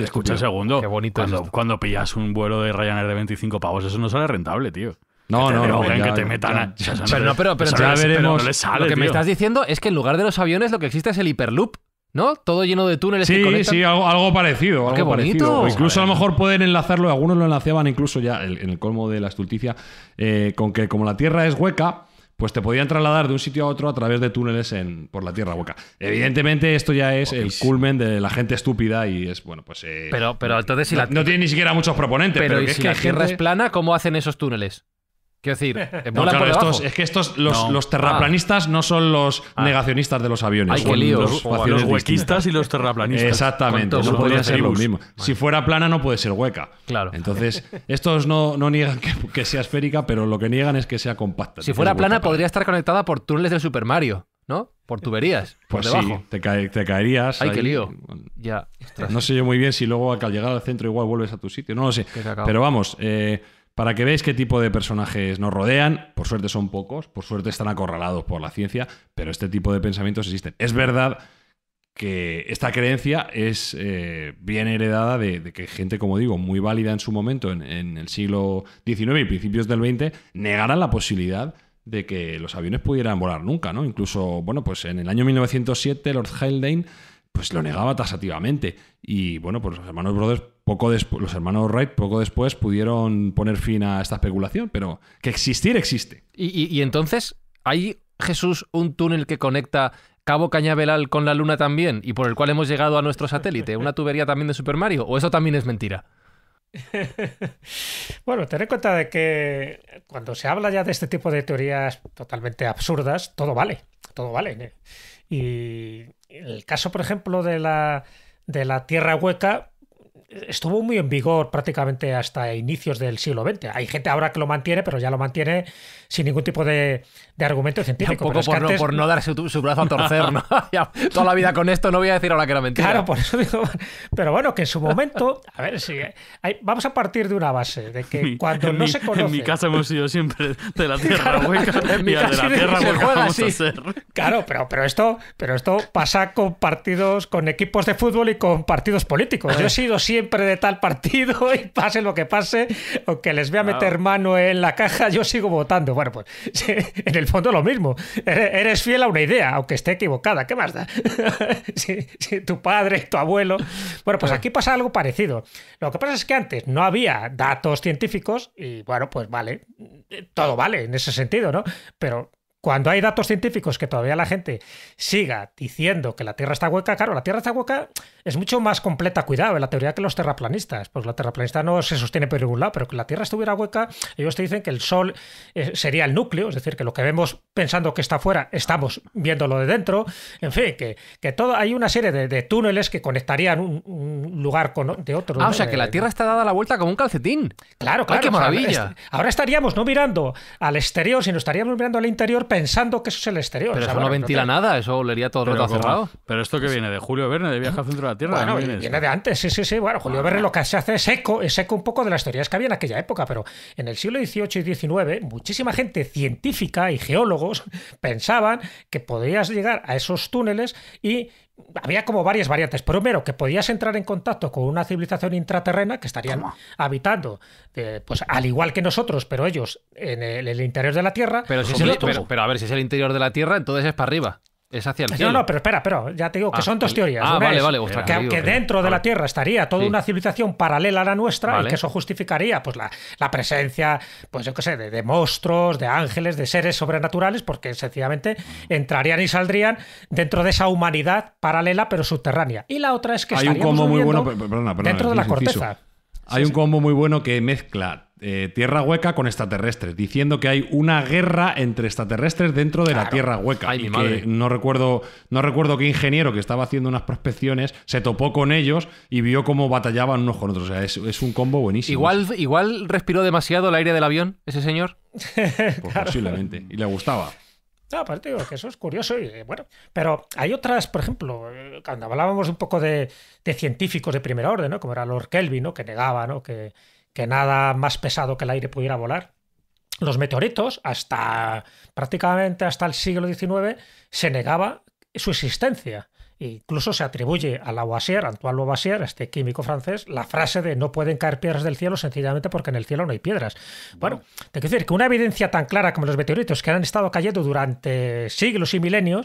escucha, un segundo. Qué bonito cuando, pillas un vuelo de Ryanair de 25 pavos, eso no sale rentable, tío. No, no, no. Que te metan Pero no, pero, ya veremos. lo que me estás diciendo es que en lugar de los aviones lo que existe es el hiperloop. ¿No? Todo lleno de túneles. Sí, que sí, algo, parecido. Ah, incluso a, lo mejor pueden enlazarlo, algunos lo enlaceaban incluso ya en el colmo de la estulticia, eh, con que como la Tierra es hueca, pues te podían trasladar de un sitio a otro a través de túneles en, por la tierra hueca. Evidentemente, esto ya es el culmen de la gente estúpida y es, bueno, pues. Eh, pero, pero entonces. Si no, la... no, tiene ni siquiera muchos proponentes. Pero, si es que la tierra es plana, ¿cómo hacen esos túneles? Quiero decir, eh, no, estos, es que estos, los, terraplanistas ah. no son los ah. negacionistas de los aviones. Hay que lío. Los, huequistas y los terraplanistas. Exactamente, no podría ser lo mismo. Si fuera plana, no puede ser hueca. Claro. Entonces, estos no, niegan que, sea esférica, pero lo que niegan es que sea compacta. Si fuera plana, podría estar conectada por túneles del Super Mario, ¿no? Por tuberías. Pues sí, te, caerías. Ay, que qué lío. Ya. No sé yo muy bien si luego al llegar al centro igual vuelves a tu sitio. No lo sé. Pero vamos, eh, para que veáis qué tipo de personajes nos rodean, por suerte son pocos, por suerte están acorralados por la ciencia, pero este tipo de pensamientos existen. Es verdad que esta creencia es eh, bien heredada de, que gente, como digo, muy válida en su momento, en, el siglo XIX y principios del XX, negaran la posibilidad de que los aviones pudieran volar nunca, ¿no? Incluso, bueno, pues en el año 1907 Lord Haldane pues lo negaba tasativamente y, bueno, pues los hermanos Brothers poco los hermanos Wright poco después pudieron poner fin a esta especulación, pero que existir existe. Y, entonces, ¿hay Jesús un túnel que conecta Cabo Cañaveral con la Luna también y por el cual hemos llegado a nuestro satélite? ¿Una tubería también de Super Mario? ¿O eso también es mentira? bueno, ten en cuenta de que cuando se habla ya de este tipo de teorías totalmente absurdas, todo vale, todo vale. Y el caso, por ejemplo, de la, de la Tierra Hueca, estuvo muy en vigor prácticamente hasta inicios del siglo XX. Hay gente ahora que lo mantiene, pero ya lo mantiene sin ningún tipo de, argumento científico. Un poco por, no, dar su, brazo a torcer, ¿no? Toda la vida con esto no voy a decir ahora que era mentira. Claro, por eso digo. Pero bueno, que en su momento. A ver, eh, hay, vamos a partir de una base, de que cuando no se conoce. En mi casa hemos sido siempre de la tierra hueca. en mi de la tierra hueca vamos a Claro, pero, pero, esto, pero esto pasa con partidos, con equipos de fútbol y con partidos políticos. Yo he eh. sido siempre de tal partido y pase lo que pase, aunque les voy a meter mano en la caja, yo sigo votando bueno, pues en el fondo lo mismo. Eres fiel a una idea, aunque esté equivocada. ¿Qué más da? si, tu padre, tu abuelo. Bueno, pues aquí pasa algo parecido. Lo que pasa es que antes no había datos científicos y bueno, pues vale, todo vale en ese sentido, ¿no? Pero cuando hay datos científicos que todavía la gente siga diciendo que la Tierra está hueca, claro, la Tierra está hueca es mucho más completa, cuidado, en eh, la teoría que los terraplanistas. Pues la terraplanista no se sostiene por ningún lado, pero que la Tierra estuviera hueca, ellos te dicen que el Sol eh, sería el núcleo, es decir, que lo que vemos pensando que está afuera, estamos viéndolo de dentro. En fin, que, que todo, hay una serie de, túneles que conectarían un, lugar con, de otro. Ah, o sea, que la Tierra está dada la vuelta como un calcetín. Claro, claro. ¡Qué maravilla! ahora estaríamos no mirando al exterior, sino estaríamos mirando al interior, pensando que eso es el exterior. Pero eso no ventila nada, eso olería todo rato cerrado. Pero esto que viene de Julio Verne, de Viaje al Centro de la Tierra. Bueno, viene, viene de antes, sí, sí, sí. Bueno, Julio ah, Verne lo que se hace es eco, es eco un poco de las teorías que había en aquella época, pero en el siglo XVIII y XIX, muchísima gente científica y geólogos pensaban que podías llegar a esos túneles y había como varias variantes. Primero, que podías entrar en contacto con una civilización intraterrena que estarían habitando, eh, pues al igual que nosotros, pero ellos en el, interior de la Tierra. Pero, pero, a ver, si es el interior de la Tierra, entonces es para arriba es hacia No, no, pero espera, pero ya te digo que ah, son dos teorías. Ah, vale, vale, que, dentro de la Tierra estaría toda una civilización paralela a la nuestra y que eso justificaría pues la, la presencia, pues yo qué sé, de, monstruos, de ángeles, de seres sobrenaturales, porque sencillamente entrarían y saldrían dentro de esa humanidad paralela pero subterránea. Y la otra es que Hay un combo muy bueno, dentro de la corteza. Hay un combo muy bueno que mezcla eh, tierra hueca con extraterrestres, diciendo que hay una guerra entre extraterrestres dentro de la tierra hueca. y no recuerdo, no recuerdo qué ingeniero que estaba haciendo unas prospecciones se topó con ellos y vio cómo batallaban unos con otros. O sea, es, un combo buenísimo. Igual, igual respiró demasiado el aire del avión ese señor. Posiblemente. Y le gustaba. aparte que eso es curioso y eh, bueno, pero hay otras, por ejemplo, eh, cuando hablábamos un poco de, científicos de primer orden, ¿no? Como era Lord Kelvin, ¿no? Que negaba, ¿no? Que, que nada más pesado que el aire pudiera volar. Los meteoritos, hasta prácticamente hasta el siglo XIX, se negaba su existencia. Incluso se atribuye a Lavoisier, Antoine Lavoisier, este químico francés, la frase de no pueden caer piedras del cielo sencillamente porque en el cielo no hay piedras. Bueno, te que decir que una evidencia tan clara como los meteoritos que han estado cayendo durante siglos y milenios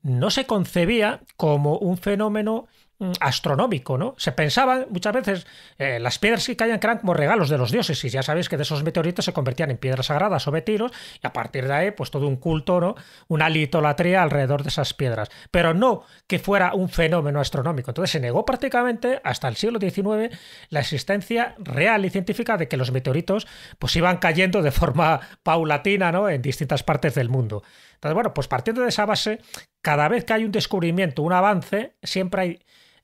no se concebía como un fenómeno Mm, astronómico, ¿no? Se pensaba muchas veces eh, las piedras que caían eran como regalos de los dioses y ya sabéis que de esos meteoritos se convertían en piedras sagradas o betiros y a partir de ahí pues todo un culto, ¿no? Una litolatría alrededor de esas piedras, pero no que fuera un fenómeno astronómico. Entonces se negó prácticamente hasta el siglo XIX la existencia real y científica de que los meteoritos pues iban cayendo de forma paulatina, ¿no? En distintas partes del mundo. Entonces, bueno, pues partiendo de esa base, cada vez que hay un descubrimiento, un avance, siempre hay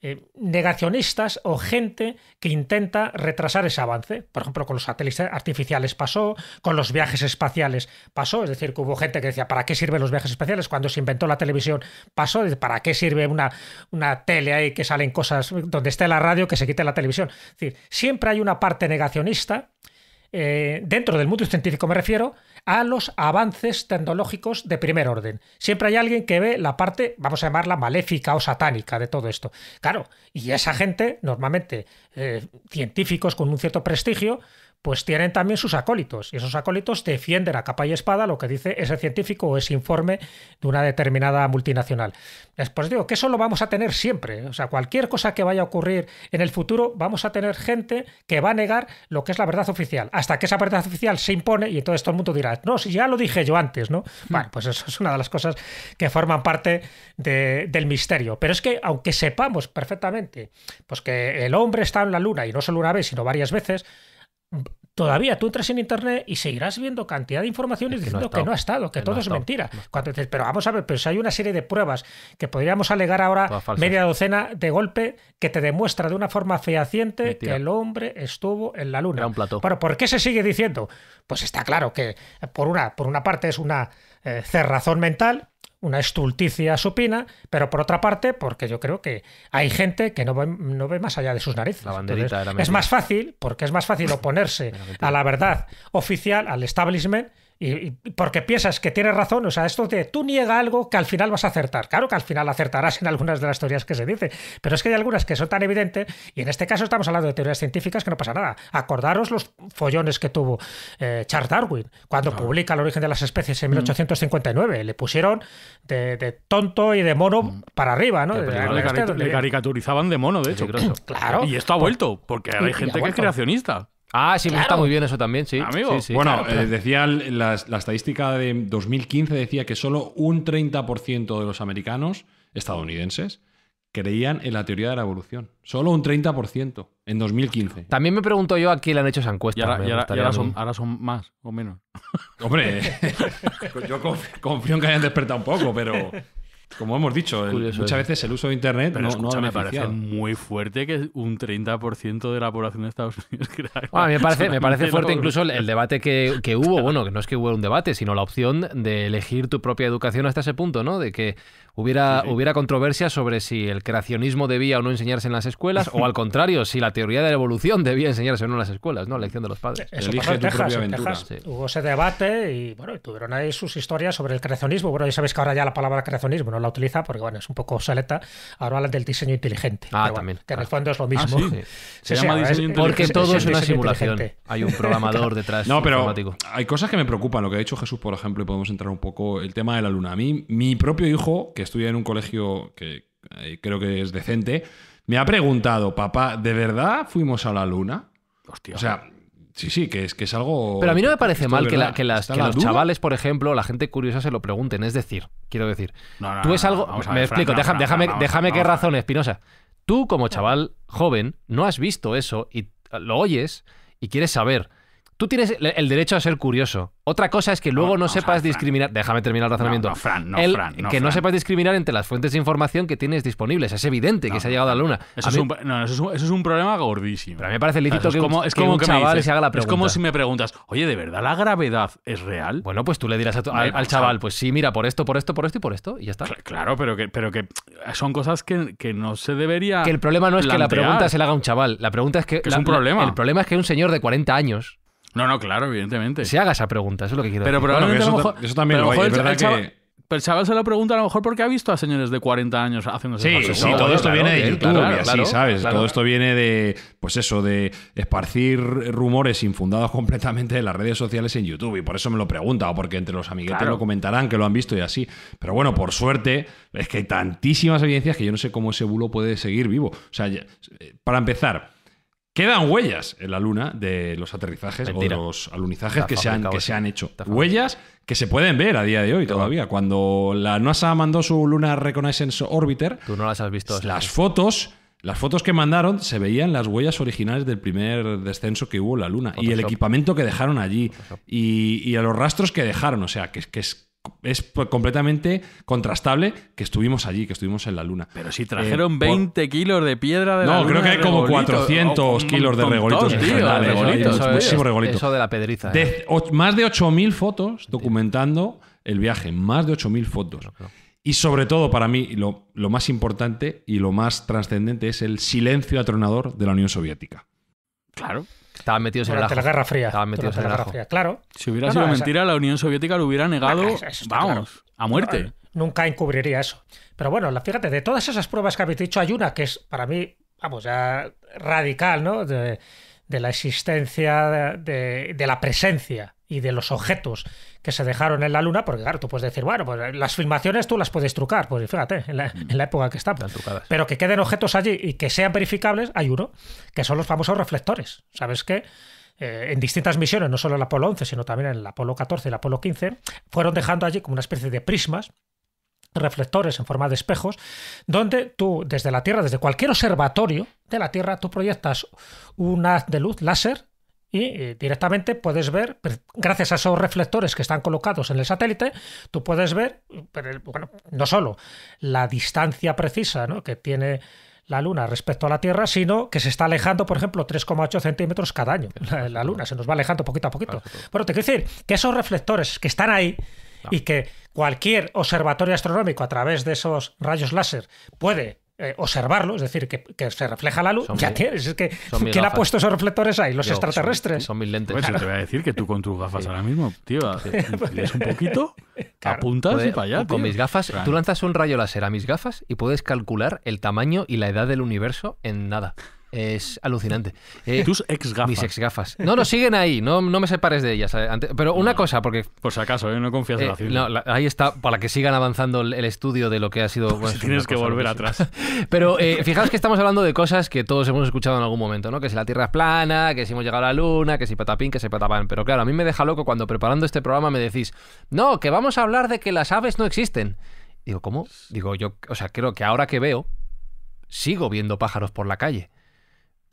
eh, negacionistas o gente que intenta retrasar ese avance. Por ejemplo, con los satélites artificiales pasó, con los viajes espaciales pasó, es decir, que hubo gente que decía, ¿para qué sirven los viajes espaciales? Cuando se inventó la televisión pasó, ¿para qué sirve una, una tele ahí que salen cosas donde esté la radio que se quite la televisión? Es decir, siempre hay una parte negacionista eh, dentro del mundo científico me refiero, a los avances tecnológicos de primer orden. Siempre hay alguien que ve la parte, vamos a llamarla maléfica o satánica de todo esto. Claro, y esa gente, normalmente eh, científicos con un cierto prestigio, pues tienen también sus acólitos, y esos acólitos defienden a capa y espada lo que dice ese científico o ese informe de una determinada multinacional. Después digo que eso lo vamos a tener siempre, o sea, cualquier cosa que vaya a ocurrir en el futuro, vamos a tener gente que va a negar lo que es la verdad oficial, hasta que esa verdad oficial se impone y entonces todo el mundo dirá, no, si ya lo dije yo antes, ¿no? Hmm. Bueno, pues eso es una de las cosas que forman parte del misterio. Pero es que aunque sepamos perfectamente, pues que el hombre está en la luna, y no solo una vez, sino varias veces, todavía tú entras en internet y seguirás viendo cantidad de información y diciendo que no ha estado, que, todo es mentira. Cuando dices, pero vamos a ver, pero si hay una serie de pruebas que podríamos alegar ahora media docena de golpe que te demuestra de una forma fehaciente que el hombre estuvo en la luna. un Bueno, ¿por qué se sigue diciendo? Pues está claro que por una, por una parte es una eh, cerrazón mental, una estulticia supina, pero por otra parte, porque yo creo que hay gente que no ve, no ve más allá de sus narices. es más fácil, porque es más fácil oponerse a la verdad oficial, al establishment, y, porque piensas que tienes razón, o sea, esto de tú niega algo que al final vas a acertar. Claro que al final acertarás en algunas de las teorías que se dicen, pero es que hay algunas que son tan evidentes, y en este caso estamos hablando de teorías científicas que no pasa nada. Acordaros los follones que tuvo eh, Charles Darwin cuando publica El origen de las especies en 1859. Mm. Le pusieron de, tonto y de mono mm. para arriba, ¿no? le, caricaturizaban de mono, de hecho, Claro. Y esto ha pues vuelto, porque hay gente que es creacionista. Ah, sí, me pues está muy bien eso también, sí. bueno, eh, decía la, estadística de 2015 decía que solo un 30% de los americanos estadounidenses creían en la teoría de la evolución. Solo un 30% en 2015. También me pregunto yo a quién le han hecho esa encuesta. Y ahora, ahora son, más o menos. Hombre, yo confío en que hayan despertado un poco, pero como hemos dicho, muchas veces el uso de Internet no, me parece muy fuerte que un 30% de la población de Estados Unidos me parece, fuerte incluso el, debate que, hubo, bueno, que no es que hubo un debate, sino la opción de elegir tu propia educación hasta ese punto, ¿no? De que Hubiera, hubiera controversia sobre si el creacionismo debía o no enseñarse en las escuelas, o al contrario, si la teoría de la evolución debía enseñarse en las escuelas, ¿no? lección de los padres. Eso Texas, Hubo ese debate y, bueno, tuvieron ahí sus historias sobre el creacionismo. Bueno, ya sabéis que ahora ya la palabra creacionismo no la utiliza porque, bueno, es un poco obsoleta. Ahora hablan del diseño inteligente. Ah, también. Que en ah. es lo mismo. Ah, Se llama diseño inteligente. Porque todo es, una simulación. Hay un programador detrás. No, pero hay cosas que me preocupan. Lo que ha dicho Jesús, por ejemplo, y podemos entrar un poco el tema de la luna. A mí, mi propio hijo, que estudié en un colegio que eh, creo que es decente, me ha preguntado, papá, ¿de verdad fuimos a la luna? Hostia. O sea, Sí, sí, que es, que es algo. Pero a mí no me parece mal que, las, los chavales, por ejemplo, la gente curiosa se lo pregunten. Es decir, quiero decir, tú es algo. me, explico, déjame, déjame, déjame qué razón, Espinosa. Tú, como chaval joven, no has visto eso y lo oyes y quieres saber. Tú tienes el derecho a ser curioso. Otra cosa es que luego no, sepas discriminar. Déjame terminar el razonamiento. No, Fran, no, que no sepas discriminar entre las fuentes de información que tienes disponibles. Es evidente que se ha llegado a la luna. Eso, es, un, problema gordísimo. Pero a mí me parece lícito que, como, como chaval se haga la pregunta. Es como si me preguntas, oye, ¿de verdad la gravedad es real? Bueno, pues tú le dirás al, chaval, pues sí, mira, por esto, por esto, por esto y por esto, y ya está. Claro, pero que, pero que son cosas que, no se debería. Que el problema no es que la pregunta se la haga un chaval. La pregunta es que. es un problema. El problema es que un señor de 40 años no, no, claro, evidentemente. Si haga esa pregunta, eso es lo que quiero pero, decir. Pero a lo mejor, eso también lo verdad el que... Pero chaval se lo pregunta a lo mejor porque ha visto a señores de 40 años haciendo Sí, sí, sí todo esto viene de YouTube y así, ¿sabes? Todo esto viene de, pues eso, de esparcir rumores infundados completamente de las redes sociales en YouTube. Y por eso me lo pregunta, o porque entre los amiguetes lo comentarán, que lo han visto y así. Pero bueno, por suerte, es que hay tantísimas evidencias que yo no sé cómo ese bulo puede seguir vivo. O sea, eh, para empezar Quedan huellas en la Luna de los aterrizajes o de los alunizajes que se, han, que se han hecho. huellas que se pueden ver a día de hoy todavía. Cuando la NASA mandó su Luna Reconnaissance Orbiter, tú no las has visto. Las fotos. Las fotos que mandaron se veían las huellas originales del primer descenso que hubo en la Luna y el equipamiento que dejaron allí y, a los rastros que dejaron. O sea, que, que es es pues, completamente contrastable que estuvimos allí, que estuvimos en la Luna. Pero si eh, trajeron 20 kilos de piedra de la Luna. No, creo que hay como 400 kilos de regolitos regolito. de la pedriza. Eh. más de 8.000 fotos documentando el viaje, más de 8.000 fotos. Y sobre todo, para mí, lo, lo más importante y lo más trascendente es el silencio atronador de la Unión Soviética. Claro. Estaban metidos en la Guerra Fría. metidos en la Guerra Fría, claro. Si hubiera sido mentira, la Unión Soviética lo hubiera negado, vamos, a muerte. nunca encubriría eso. Pero bueno, fíjate, de todas esas pruebas que habéis dicho, hay una que es, para mí, vamos, ya radical, ¿no? de la existencia, de, la presencia y de los objetos que se dejaron en la Luna, porque claro, tú puedes decir, bueno, pues eh, las filmaciones tú las puedes trucar, pues fíjate, en la, época que estamos. Pero que queden objetos allí y que sean verificables, hay uno, que son los famosos reflectores. ¿Sabes qué? Eh, en distintas misiones, no solo en el Apolo 11, sino también en el Apolo 14 y el Apolo 15, fueron dejando allí como una especie de prismas reflectores en forma de espejos, donde tú desde la Tierra, desde cualquier observatorio de la Tierra, tú proyectas un haz de luz láser y eh, directamente puedes ver, gracias a esos reflectores que están colocados en el satélite, tú puedes ver, bueno, no solo la distancia precisa que tiene la Luna respecto a la Tierra, sino que se está alejando, por ejemplo, 3,8 centímetros cada año. La, la, Luna se nos va alejando poquito a poquito. Bueno, te quiero decir que esos reflectores que están ahí y que cualquier observatorio astronómico a través de esos rayos láser puede eh, observarlo, es decir, que, se refleja la luz, ya tienes, es que ¿quién ha puesto esos reflectores ahí? Los extraterrestres. Son, lentes. te voy a decir que tú con tus gafas ahora mismo, tío, lees un poquito, apuntas y para allá. Con mis gafas, tú lanzas un rayo láser a mis gafas y puedes calcular el tamaño y la edad del universo en nada. Es alucinante. Eh, Tus ex gafas. Mis ex gafas. No, no, siguen ahí. No, no me separes de ellas. Eh, pero una cosa, porque. Por si acaso, ¿eh? no confías en la ciencia. ahí está, para que sigan avanzando el estudio de lo que ha sido. tienes que volver atrás. Pero fijaos que estamos hablando de cosas que todos hemos escuchado en algún momento, ¿no? Que si la Tierra es plana, que si hemos llegado a la Luna, que si patapín, que si patapán. Pero claro, a mí me deja loco cuando preparando este programa me decís, no, que vamos a hablar de que las aves no existen. Digo, ¿cómo? Digo, yo, o sea, creo que ahora que veo, sigo viendo pájaros por la calle.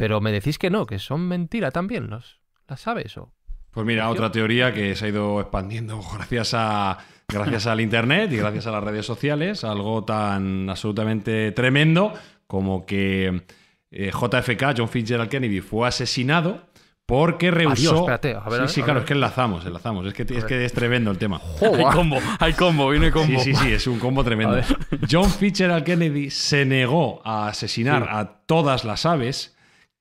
Pero me decís que no, que son mentira también, los, ¿las aves O... Pues mira, otra teoría que se ha ido expandiendo gracias a gracias al internet y gracias a las redes sociales, algo tan absolutamente tremendo como que eh, JFK, John Fitzgerald Kennedy, fue asesinado porque rehusó. sí, claro, es que enlazamos, enlazamos. Es que es, que tremendo el tema. Hay combo, hay combo, viene combo. Sí, sí, sí, es un combo tremendo. John Fitzgerald Kennedy se negó a asesinar a todas las aves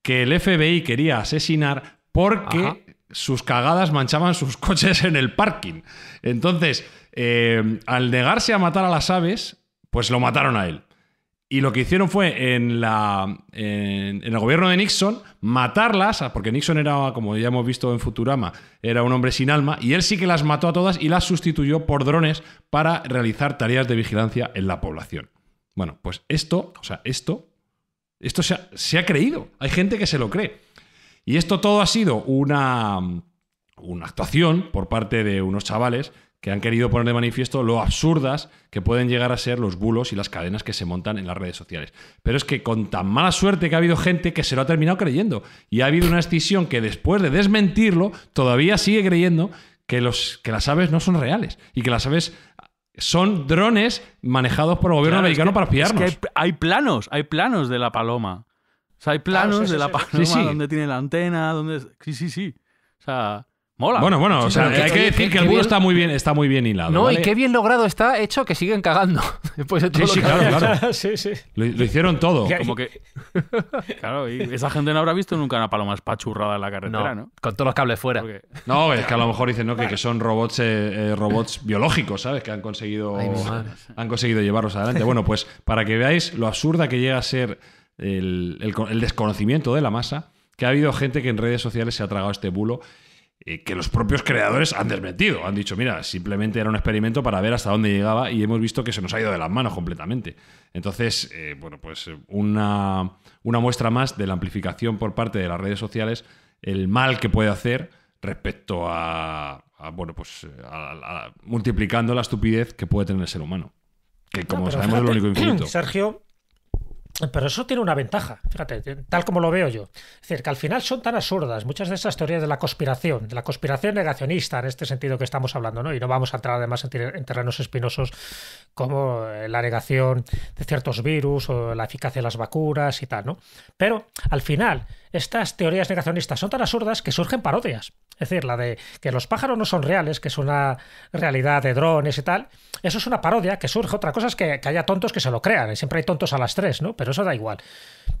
que el FBI quería asesinar porque sus cagadas manchaban sus coches en el parking. Entonces, eh, al negarse a matar a las aves, pues lo mataron a él. Y lo que hicieron fue en, en, el gobierno de Nixon matarlas, porque Nixon era, como ya hemos visto en Futurama, era un hombre sin alma, y él sí que las mató a todas y las sustituyó por drones para realizar tareas de vigilancia en la población. Bueno, pues esto, o sea, esto esto se ha, creído. Hay gente que se lo cree. Y esto todo ha sido una, una actuación por parte de unos chavales que han querido poner de manifiesto lo absurdas que pueden llegar a ser los bulos y las cadenas que se montan en las redes sociales. Pero es que con tan mala suerte que ha habido gente que se lo ha terminado creyendo. Y ha habido una decisión que después de desmentirlo, todavía sigue creyendo que, los, que las aves no son reales y que las aves son drones manejados por el gobierno americano para espiarnos. que hay, planos, hay planos de la paloma. O sea, hay planos de la paloma donde tiene la antena, donde... Sí, sí, sí. O sea, bueno, bueno, o sea, hay que, decir que, el bulo está muy bien, está muy bien hilado. No, y qué bien logrado está hecho que siguen cagando. sí, sí, claro, claro. Lo, hicieron todo. Claro, y esa gente no habrá visto nunca una paloma pachurrada en la carretera, ¿no? Con todos los cables fuera. No, es que a lo mejor dicen que, que son robots, eh, eh, robots biológicos, ¿sabes? Que han conseguido, han conseguido llevarlos adelante. Bueno, pues para que veáis lo absurda que llega a ser el, el desconocimiento de la masa, que ha habido gente que en redes sociales se ha tragado este bulo eh, que los propios creadores han desmentido. Han dicho, mira, simplemente era un experimento para ver hasta dónde llegaba y hemos visto que se nos ha ido de las manos completamente. Entonces, eh, bueno, pues eh, una, muestra más de la amplificación por parte de las redes sociales, el mal que puede hacer respecto a, bueno, pues multiplicando la estupidez que puede tener el ser humano. Que como sabemos es lo único infinito. Sergio, pero eso tiene una ventaja, fíjate, eh, tal como lo veo yo. Es decir, que al final son tan absurdas muchas de esas teorías de la conspiración, de la conspiración negacionista en este sentido que estamos hablando, ¿no? Y no vamos a entrar además en, terrenos espinosos como eh, la negación de ciertos virus o la eficacia de las vacunas y tal, ¿no? Pero al final, estas teorías negacionistas son tan absurdas que surgen parodias. Es decir, la de que los pájaros no son reales, que es una realidad de drones y tal, eso es una parodia que surge. Otra cosa es que, haya tontos que se lo crean, siempre hay tontos a las tres, ¿no? Pero eso da igual.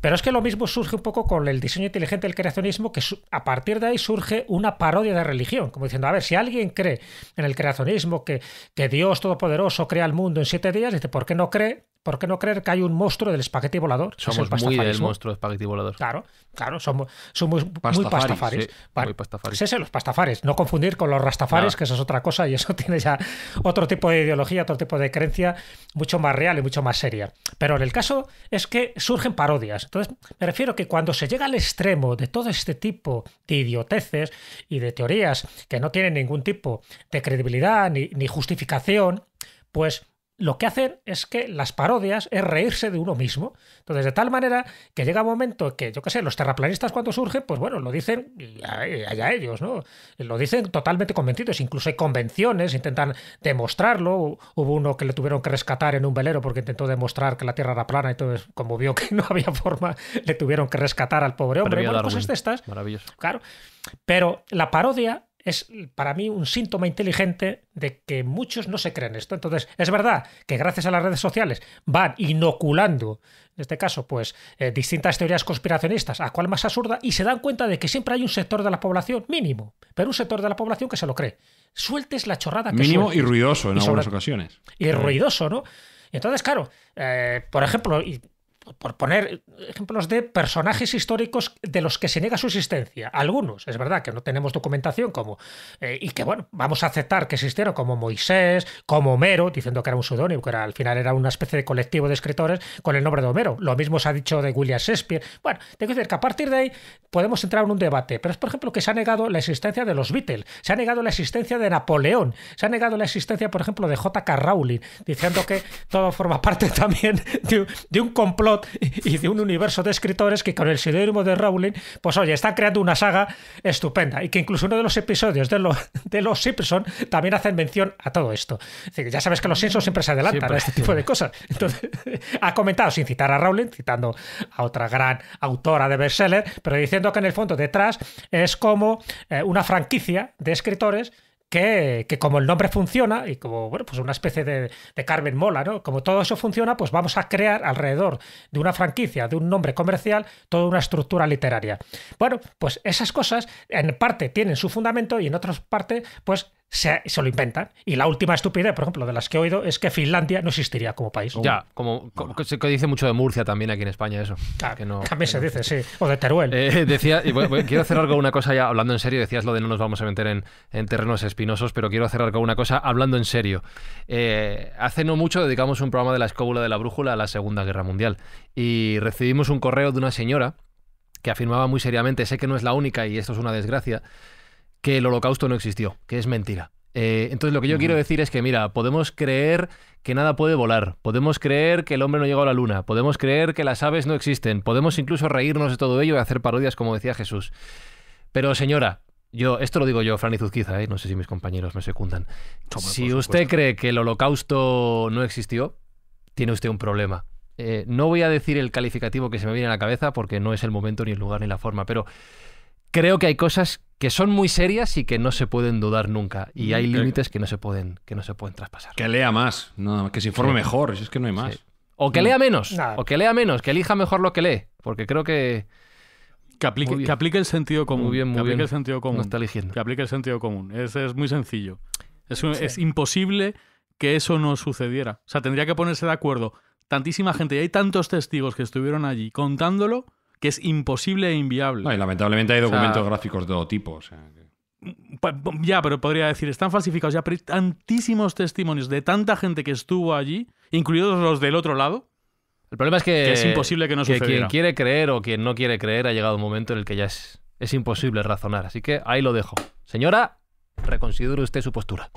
Pero es que lo mismo surge un poco con el diseño inteligente del creacionismo, que a partir de ahí surge una parodia de religión, como diciendo, a ver, si alguien cree en el creacionismo que, que Dios Todopoderoso crea el mundo en siete días, dice, ¿por qué no cree ¿Por qué no creer que hay un monstruo del espagueti volador? Somos muy del monstruo del espagueti volador. Claro, claro, somos, somos pastafaris, muy pastafares. Sí, pastafaris. los pastafares, no confundir con los rastafares, que eso es otra cosa y eso tiene ya otro tipo de ideología, otro tipo de creencia mucho más real y mucho más seria. Pero en el caso es que surgen parodias. Entonces, me refiero que cuando se llega al extremo de todo este tipo de idioteces y de teorías que no tienen ningún tipo de credibilidad ni justificación, pues lo que hacen es que las parodias es reírse de uno mismo. Entonces, de tal manera que llega un momento que, yo qué sé, los terraplanistas cuando surgen, pues bueno, lo dicen allá ellos, ¿no? Lo dicen totalmente convencidos. Incluso hay convenciones, intentan demostrarlo. Hubo uno que le tuvieron que rescatar en un velero porque intentó demostrar que la Tierra era plana, entonces, como vio que no había forma, le tuvieron que rescatar al pobre hombre. Bueno, cosas pues de estas. Maravilloso. Claro. Pero la parodia es para mí un síntoma inteligente de que muchos no se creen esto. Entonces, es verdad que gracias a las redes sociales van inoculando, en este caso, pues eh, distintas teorías conspiracionistas, a cual más absurda, y se dan cuenta de que siempre hay un sector de la población mínimo, pero un sector de la población que se lo cree. Sueltes la chorrada que Mínimo y ruidoso en algunas ocasiones. Y ruidoso, ¿no? Entonces, claro, eh, por ejemplo, por poner ejemplos de personajes históricos de los que se niega su existencia. Algunos, es verdad que no tenemos documentación como, eh, y que bueno, vamos a aceptar que existieron como Moisés, como Homero, diciendo que era un pseudónimo, que al final era una especie de colectivo de escritores con el nombre de Homero. Lo mismo se ha dicho de William Shakespeare. Bueno, tengo que decir que a partir de ahí podemos entrar en un debate, pero es por ejemplo que se ha negado la existencia de los Beatles, se ha negado la existencia de Napoleón, se ha negado la existencia, por ejemplo, de J.K. Rowling, diciendo que todo forma parte también de un complot y de un universo de escritores que con el pseudónimo de Rowling, pues oye, están creando una saga estupenda y que incluso uno de los episodios de, de Los Simpson también hacen mención a todo esto. Es decir, ya sabes que los Simpsons siempre se adelantan a este tipo de cosas. Entonces, ha comentado, sin citar a Rowling, citando a otra gran autora de bestseller, pero diciendo que en el fondo detrás es como eh, una franquicia de escritores que, como el nombre funciona y como, bueno, pues una especie de, de Carmen Mola, Como todo eso funciona, pues vamos a crear alrededor de una franquicia, de un nombre comercial, toda una estructura literaria. Bueno, pues esas cosas en parte tienen su fundamento y en otras partes, pues se, lo inventan. Y la última estupidez, por ejemplo, de las que he oído, es que Finlandia no existiría como país. Ya, oh. como, se dice mucho de Murcia también aquí en España eso. también se dice, sí. O de Teruel. Eh, eh, decía, quiero cerrar con una cosa ya, hablando en serio, decías lo de no nos vamos a meter en, terrenos espinosos, pero quiero cerrar con una cosa hablando en serio. Eh, hace no mucho dedicamos un programa de la escóbula de la brújula a la Segunda Guerra Mundial y recibimos un correo de una señora que afirmaba muy seriamente, sé que no es la única y esto es una desgracia, que el holocausto no existió, que es mentira. Eh, entonces lo que yo quiero decir es que, mira, podemos creer que nada puede volar, podemos creer que el hombre no llegó a la luna, podemos creer que las aves no existen, podemos incluso reírnos de todo ello y hacer parodias como decía Jesús. Pero señora, yo, esto lo digo yo, Fran Zuzquiza, eh, no sé si mis compañeros me secundan. si usted cree que el holocausto no existió, tiene usted un problema. Eh, no voy a decir el calificativo que se me viene a la cabeza porque no es el momento, ni el lugar, ni la forma, pero creo que hay cosas que son muy serias y que no se pueden dudar nunca. Y mm, hay eh, límites que no se pueden, que no se pueden traspasar. Que lea más, que se informe mejor, si es que no hay más. O que lea menos, o que lea menos, que elija mejor lo que lee, porque creo que... Que aplique, el sentido común. Muy bien, muy que aplique bien. el sentido común. No está eligiendo. Que aplique el sentido común. Es, es muy sencillo. Es, es imposible que eso no sucediera. O sea, tendría que ponerse de acuerdo tantísima gente y hay tantos testigos que estuvieron allí contándolo que es imposible e inviable. y lamentablemente hay documentos gráficos de todo tipo. Ya, pero podría decir, están falsificados ya, pero hay tantísimos testimonios de tanta gente que estuvo allí, incluidos los del otro lado. El problema es que, es imposible que no Quien quiere creer o quien no quiere creer ha llegado un momento en el que ya es, es imposible razonar. Así que ahí lo dejo. Señora, reconsidere usted su postura.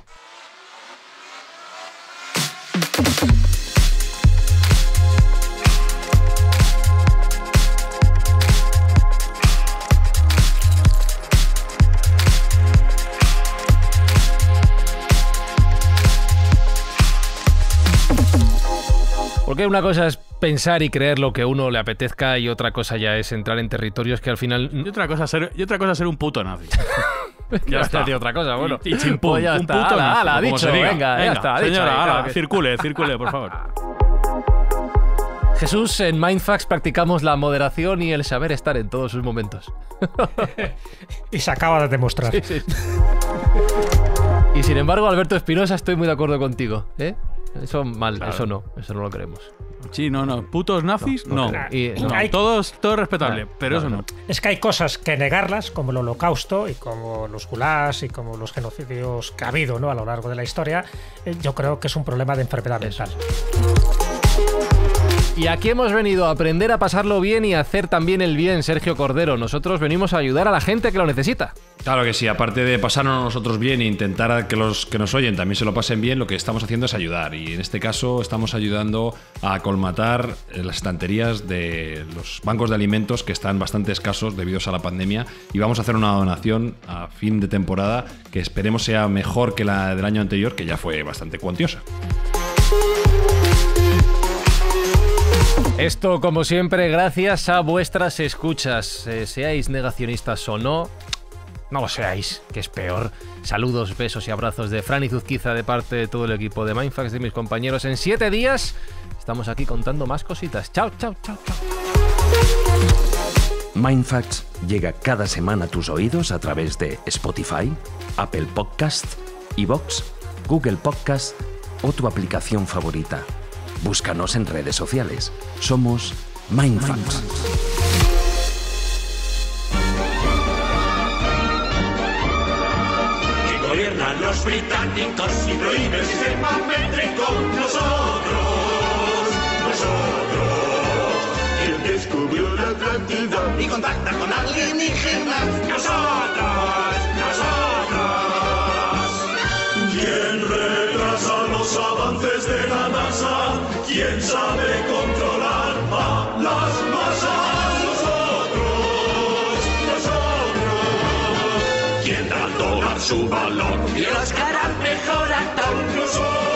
Porque una cosa es pensar y creer lo que uno le apetezca y otra cosa ya es entrar en territorios que al final... Y otra cosa ser, y otra cosa ser un puto nazi. ya, está. Y otra cosa, bueno. Y, y pues ya un está. puto ala, dicho, venga, está. circule, circule, por favor. Jesús, en Mindfax practicamos la moderación y el saber estar en todos sus momentos. y se acaba de demostrar. y sin embargo, Alberto Espinosa, estoy muy de acuerdo contigo. ¿eh? Eso mal, eso no, eso no lo queremos. Sí, no, no. Putos nazis, no. Todo Y, Todos, todo respetable, pero eso no. Es que hay cosas que negarlas, como el holocausto y como los gulags y como los genocidios que ha habido ¿no? a lo largo de la historia. Eh, yo creo que es un problema de enfermedad mental. Y aquí hemos venido a aprender a pasarlo bien y a hacer también el bien, Sergio Cordero. Nosotros venimos a ayudar a la gente que lo necesita. Claro que sí, aparte de pasarnos nosotros bien e intentar que los que nos oyen también se lo pasen bien, lo que estamos haciendo es ayudar. Y en este caso estamos ayudando a colmatar eh, las estanterías de los bancos de alimentos que están bastante escasos debido a la pandemia. Y vamos a hacer una donación a fin de temporada que esperemos sea mejor que la del año anterior, que ya fue bastante cuantiosa. Esto, como siempre, gracias a vuestras escuchas. Eh, seáis negacionistas o no, no lo seáis, que es peor. Saludos, besos y abrazos de Fran y Zuzquiza de parte de todo el equipo de Mindfax, y mis compañeros. En siete días estamos aquí contando más cositas. Chao, chao, chao, chao. Mindfax llega cada semana a tus oídos a través de Spotify, Apple Podcast, Evox, Google Podcast o tu aplicación favorita. Búscanos en redes sociales. Somos Mindfans. Que gobiernan los británicos y prohíben el sistema métrico. Nosotros, nosotros. Quien descubrió la Atlántida y contacta con alienígenas. Nosotros, nosotras. ¿Quién avances de la NASA, ¿quién sabe controlar a las masas? Nosotros, nosotros, ¿quién tanto su balón y Oscar mejor actor? Nosotros.